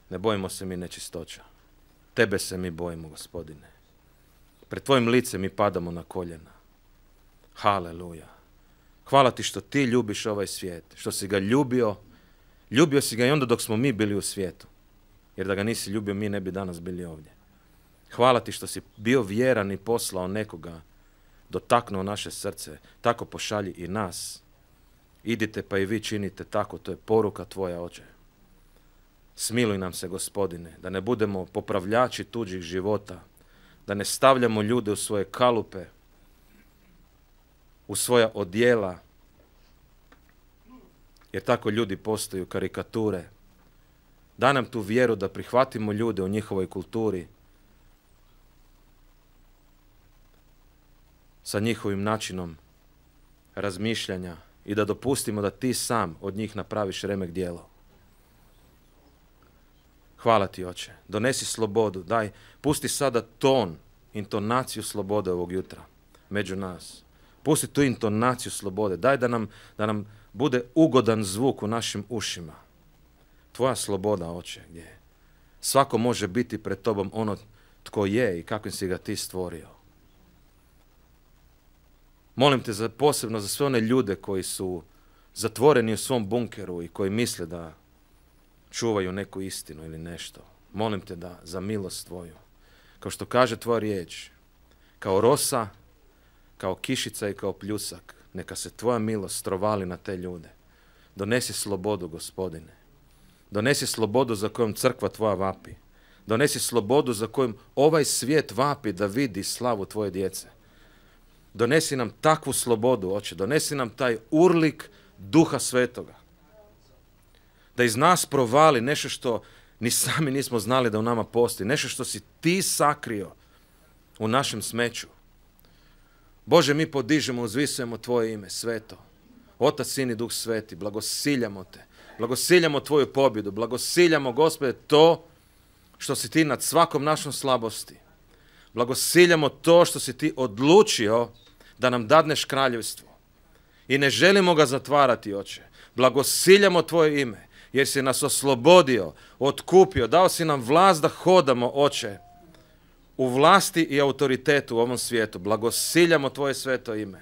Ne bojimo se mi nečistoća. Tebe se mi bojimo, gospodine. Pred tvojim licem mi padamo na koljena. Haleluja hvala ti što ti ljubiš ovaj svijet, što si ga ljubio, ljubio si ga i onda dok smo mi bili u svijetu. Jer da ga nisi ljubio, mi ne bi danas bili ovdje. Hvala ti što si bio vjeran i poslao nekoga, dotaknuo naše srce, tako pošalji i nas. Idite pa i vi činite tako, to je poruka tvoja oče. Smiluj nam se, gospodine, da ne budemo popravljači tuđih života, da ne stavljamo ljude u svoje kalupe, u svoja odjela, jer tako ljudi postaju karikature. Da nam tu vjeru da prihvatimo ljude u njihovoj kulturi, sa njihovim načinom razmišljanja i da dopustimo da ti sam od njih napraviš remek dijelo. Hvala ti, oče. Donesi slobodu, daj. Pusti sada ton, intonaciju slobode ovog jutra među nas. Pusti tu intonaciju slobode. Daj da nam, da nam bude ugodan zvuk u našim ušima. Tvoja sloboda, oče, gdje je? Svako može biti pred tobom ono tko je i kakvim si ga ti stvorio. Molim te za, posebno za sve one ljude koji su zatvoreni u svom bunkeru i koji misle da čuvaju neku istinu ili nešto. Molim te da za milost tvoju, kao što kaže tvoja riječ, kao rosa kao kišica i kao pljusak. Neka se tvoja milost strovali na te ljude. Donesi slobodu, gospodine. Donesi slobodu za kojom crkva tvoja vapi. Donesi slobodu za kojom ovaj svijet vapi da vidi slavu tvoje djece. Donesi nam takvu slobodu, oče. Donesi nam taj urlik duha svetoga. Da iz nas provali nešto što ni sami nismo znali da u nama postoji. Nešto što si ti sakrio u našem smeću. Bože, mi podižemo, uzvisujemo Tvoje ime, sveto. Otac, Sin i Duh Sveti, blagosiljamo Te. Blagosiljamo Tvoju pobjedu. Blagosiljamo, Gospode, to što si Ti nad svakom našom slabosti. Blagosiljamo to što si Ti odlučio da nam dadneš kraljevstvo. I ne želimo ga zatvarati, oče. Blagosiljamo Tvoje ime, jer si nas oslobodio, otkupio, dao si nam vlast da hodamo, oče u vlasti i autoritetu u ovom svijetu. Blagosiljamo Tvoje sveto ime.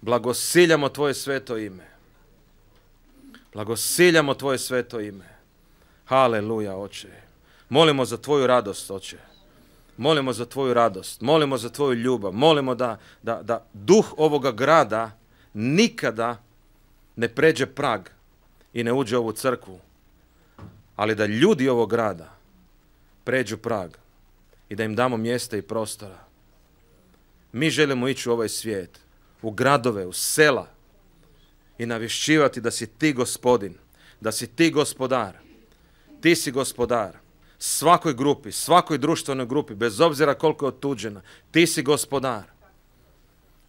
Blagosiljamo Tvoje sveto ime. Blagosiljamo Tvoje sveto ime. Haleluja, Oče. Molimo za Tvoju radost, Oče. Molimo za Tvoju radost. Molimo za Tvoju ljubav. Molimo da, da, da duh ovoga grada nikada ne pređe prag i ne uđe u ovu crkvu. Ali da ljudi ovog grada pređu prag i da im damo mjesta i prostora. Mi želimo ići u ovaj svijet, u gradove, u sela i navješćivati da si ti gospodin, da si ti gospodar. Ti si gospodar svakoj grupi, svakoj društvenoj grupi, bez obzira koliko je otuđena. Ti si gospodar.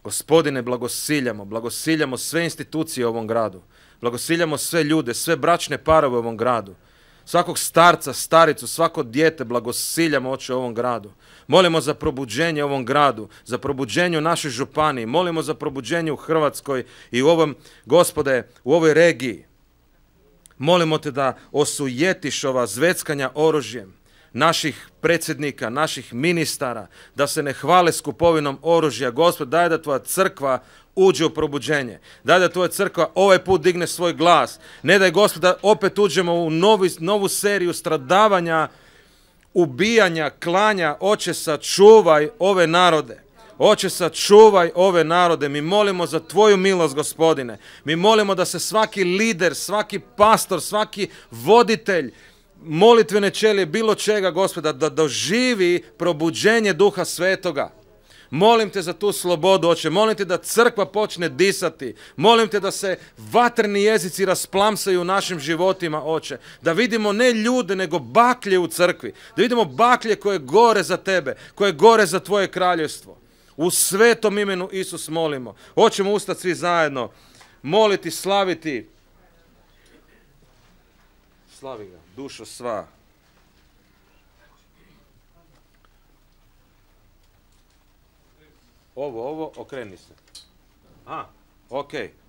Gospodine, blagosiljamo, blagosiljamo sve institucije u ovom gradu, blagosiljamo sve ljude, sve bračne parove u ovom gradu, svakog starca, staricu, svako dijete blagosiljamo oče ovom gradu. Molimo za probuđenje ovom gradu, za probuđenje u našoj županiji, molimo za probuđenje u Hrvatskoj i u ovom, gospode, u ovoj regiji. Molimo te da osujetiš ova zveckanja oružjem, naših predsjednika, naših ministara, da se ne hvale s kupovinom oružja. Gospod, daj da tvoja crkva uđe u probuđenje. Daj da tvoja crkva ovaj put digne svoj glas. Ne daj Gospod da opet uđemo u novu seriju stradavanja, ubijanja, klanja. Oče, sačuvaj ove narode. Oče, sačuvaj ove narode. Mi molimo za Tvoju milost, gospodine. Mi molimo da se svaki lider, svaki pastor, svaki voditelj, molitvene čelije, bilo čega, gospoda, da doživi probuđenje duha svetoga. Molim te za tu slobodu, oče. Molim te da crkva počne disati. Molim te da se vatrni jezici rasplamsaju u našim životima, oče. Da vidimo ne ljude, nego baklje u crkvi. Da vidimo baklje koje gore za tebe, koje gore za tvoje kraljevstvo. U svetom imenu Isus molimo. Hoćemo ustati svi zajedno. Moliti, slaviti. Slavi ga dušo sva. Ovo, ovo, okreni se. A, okej.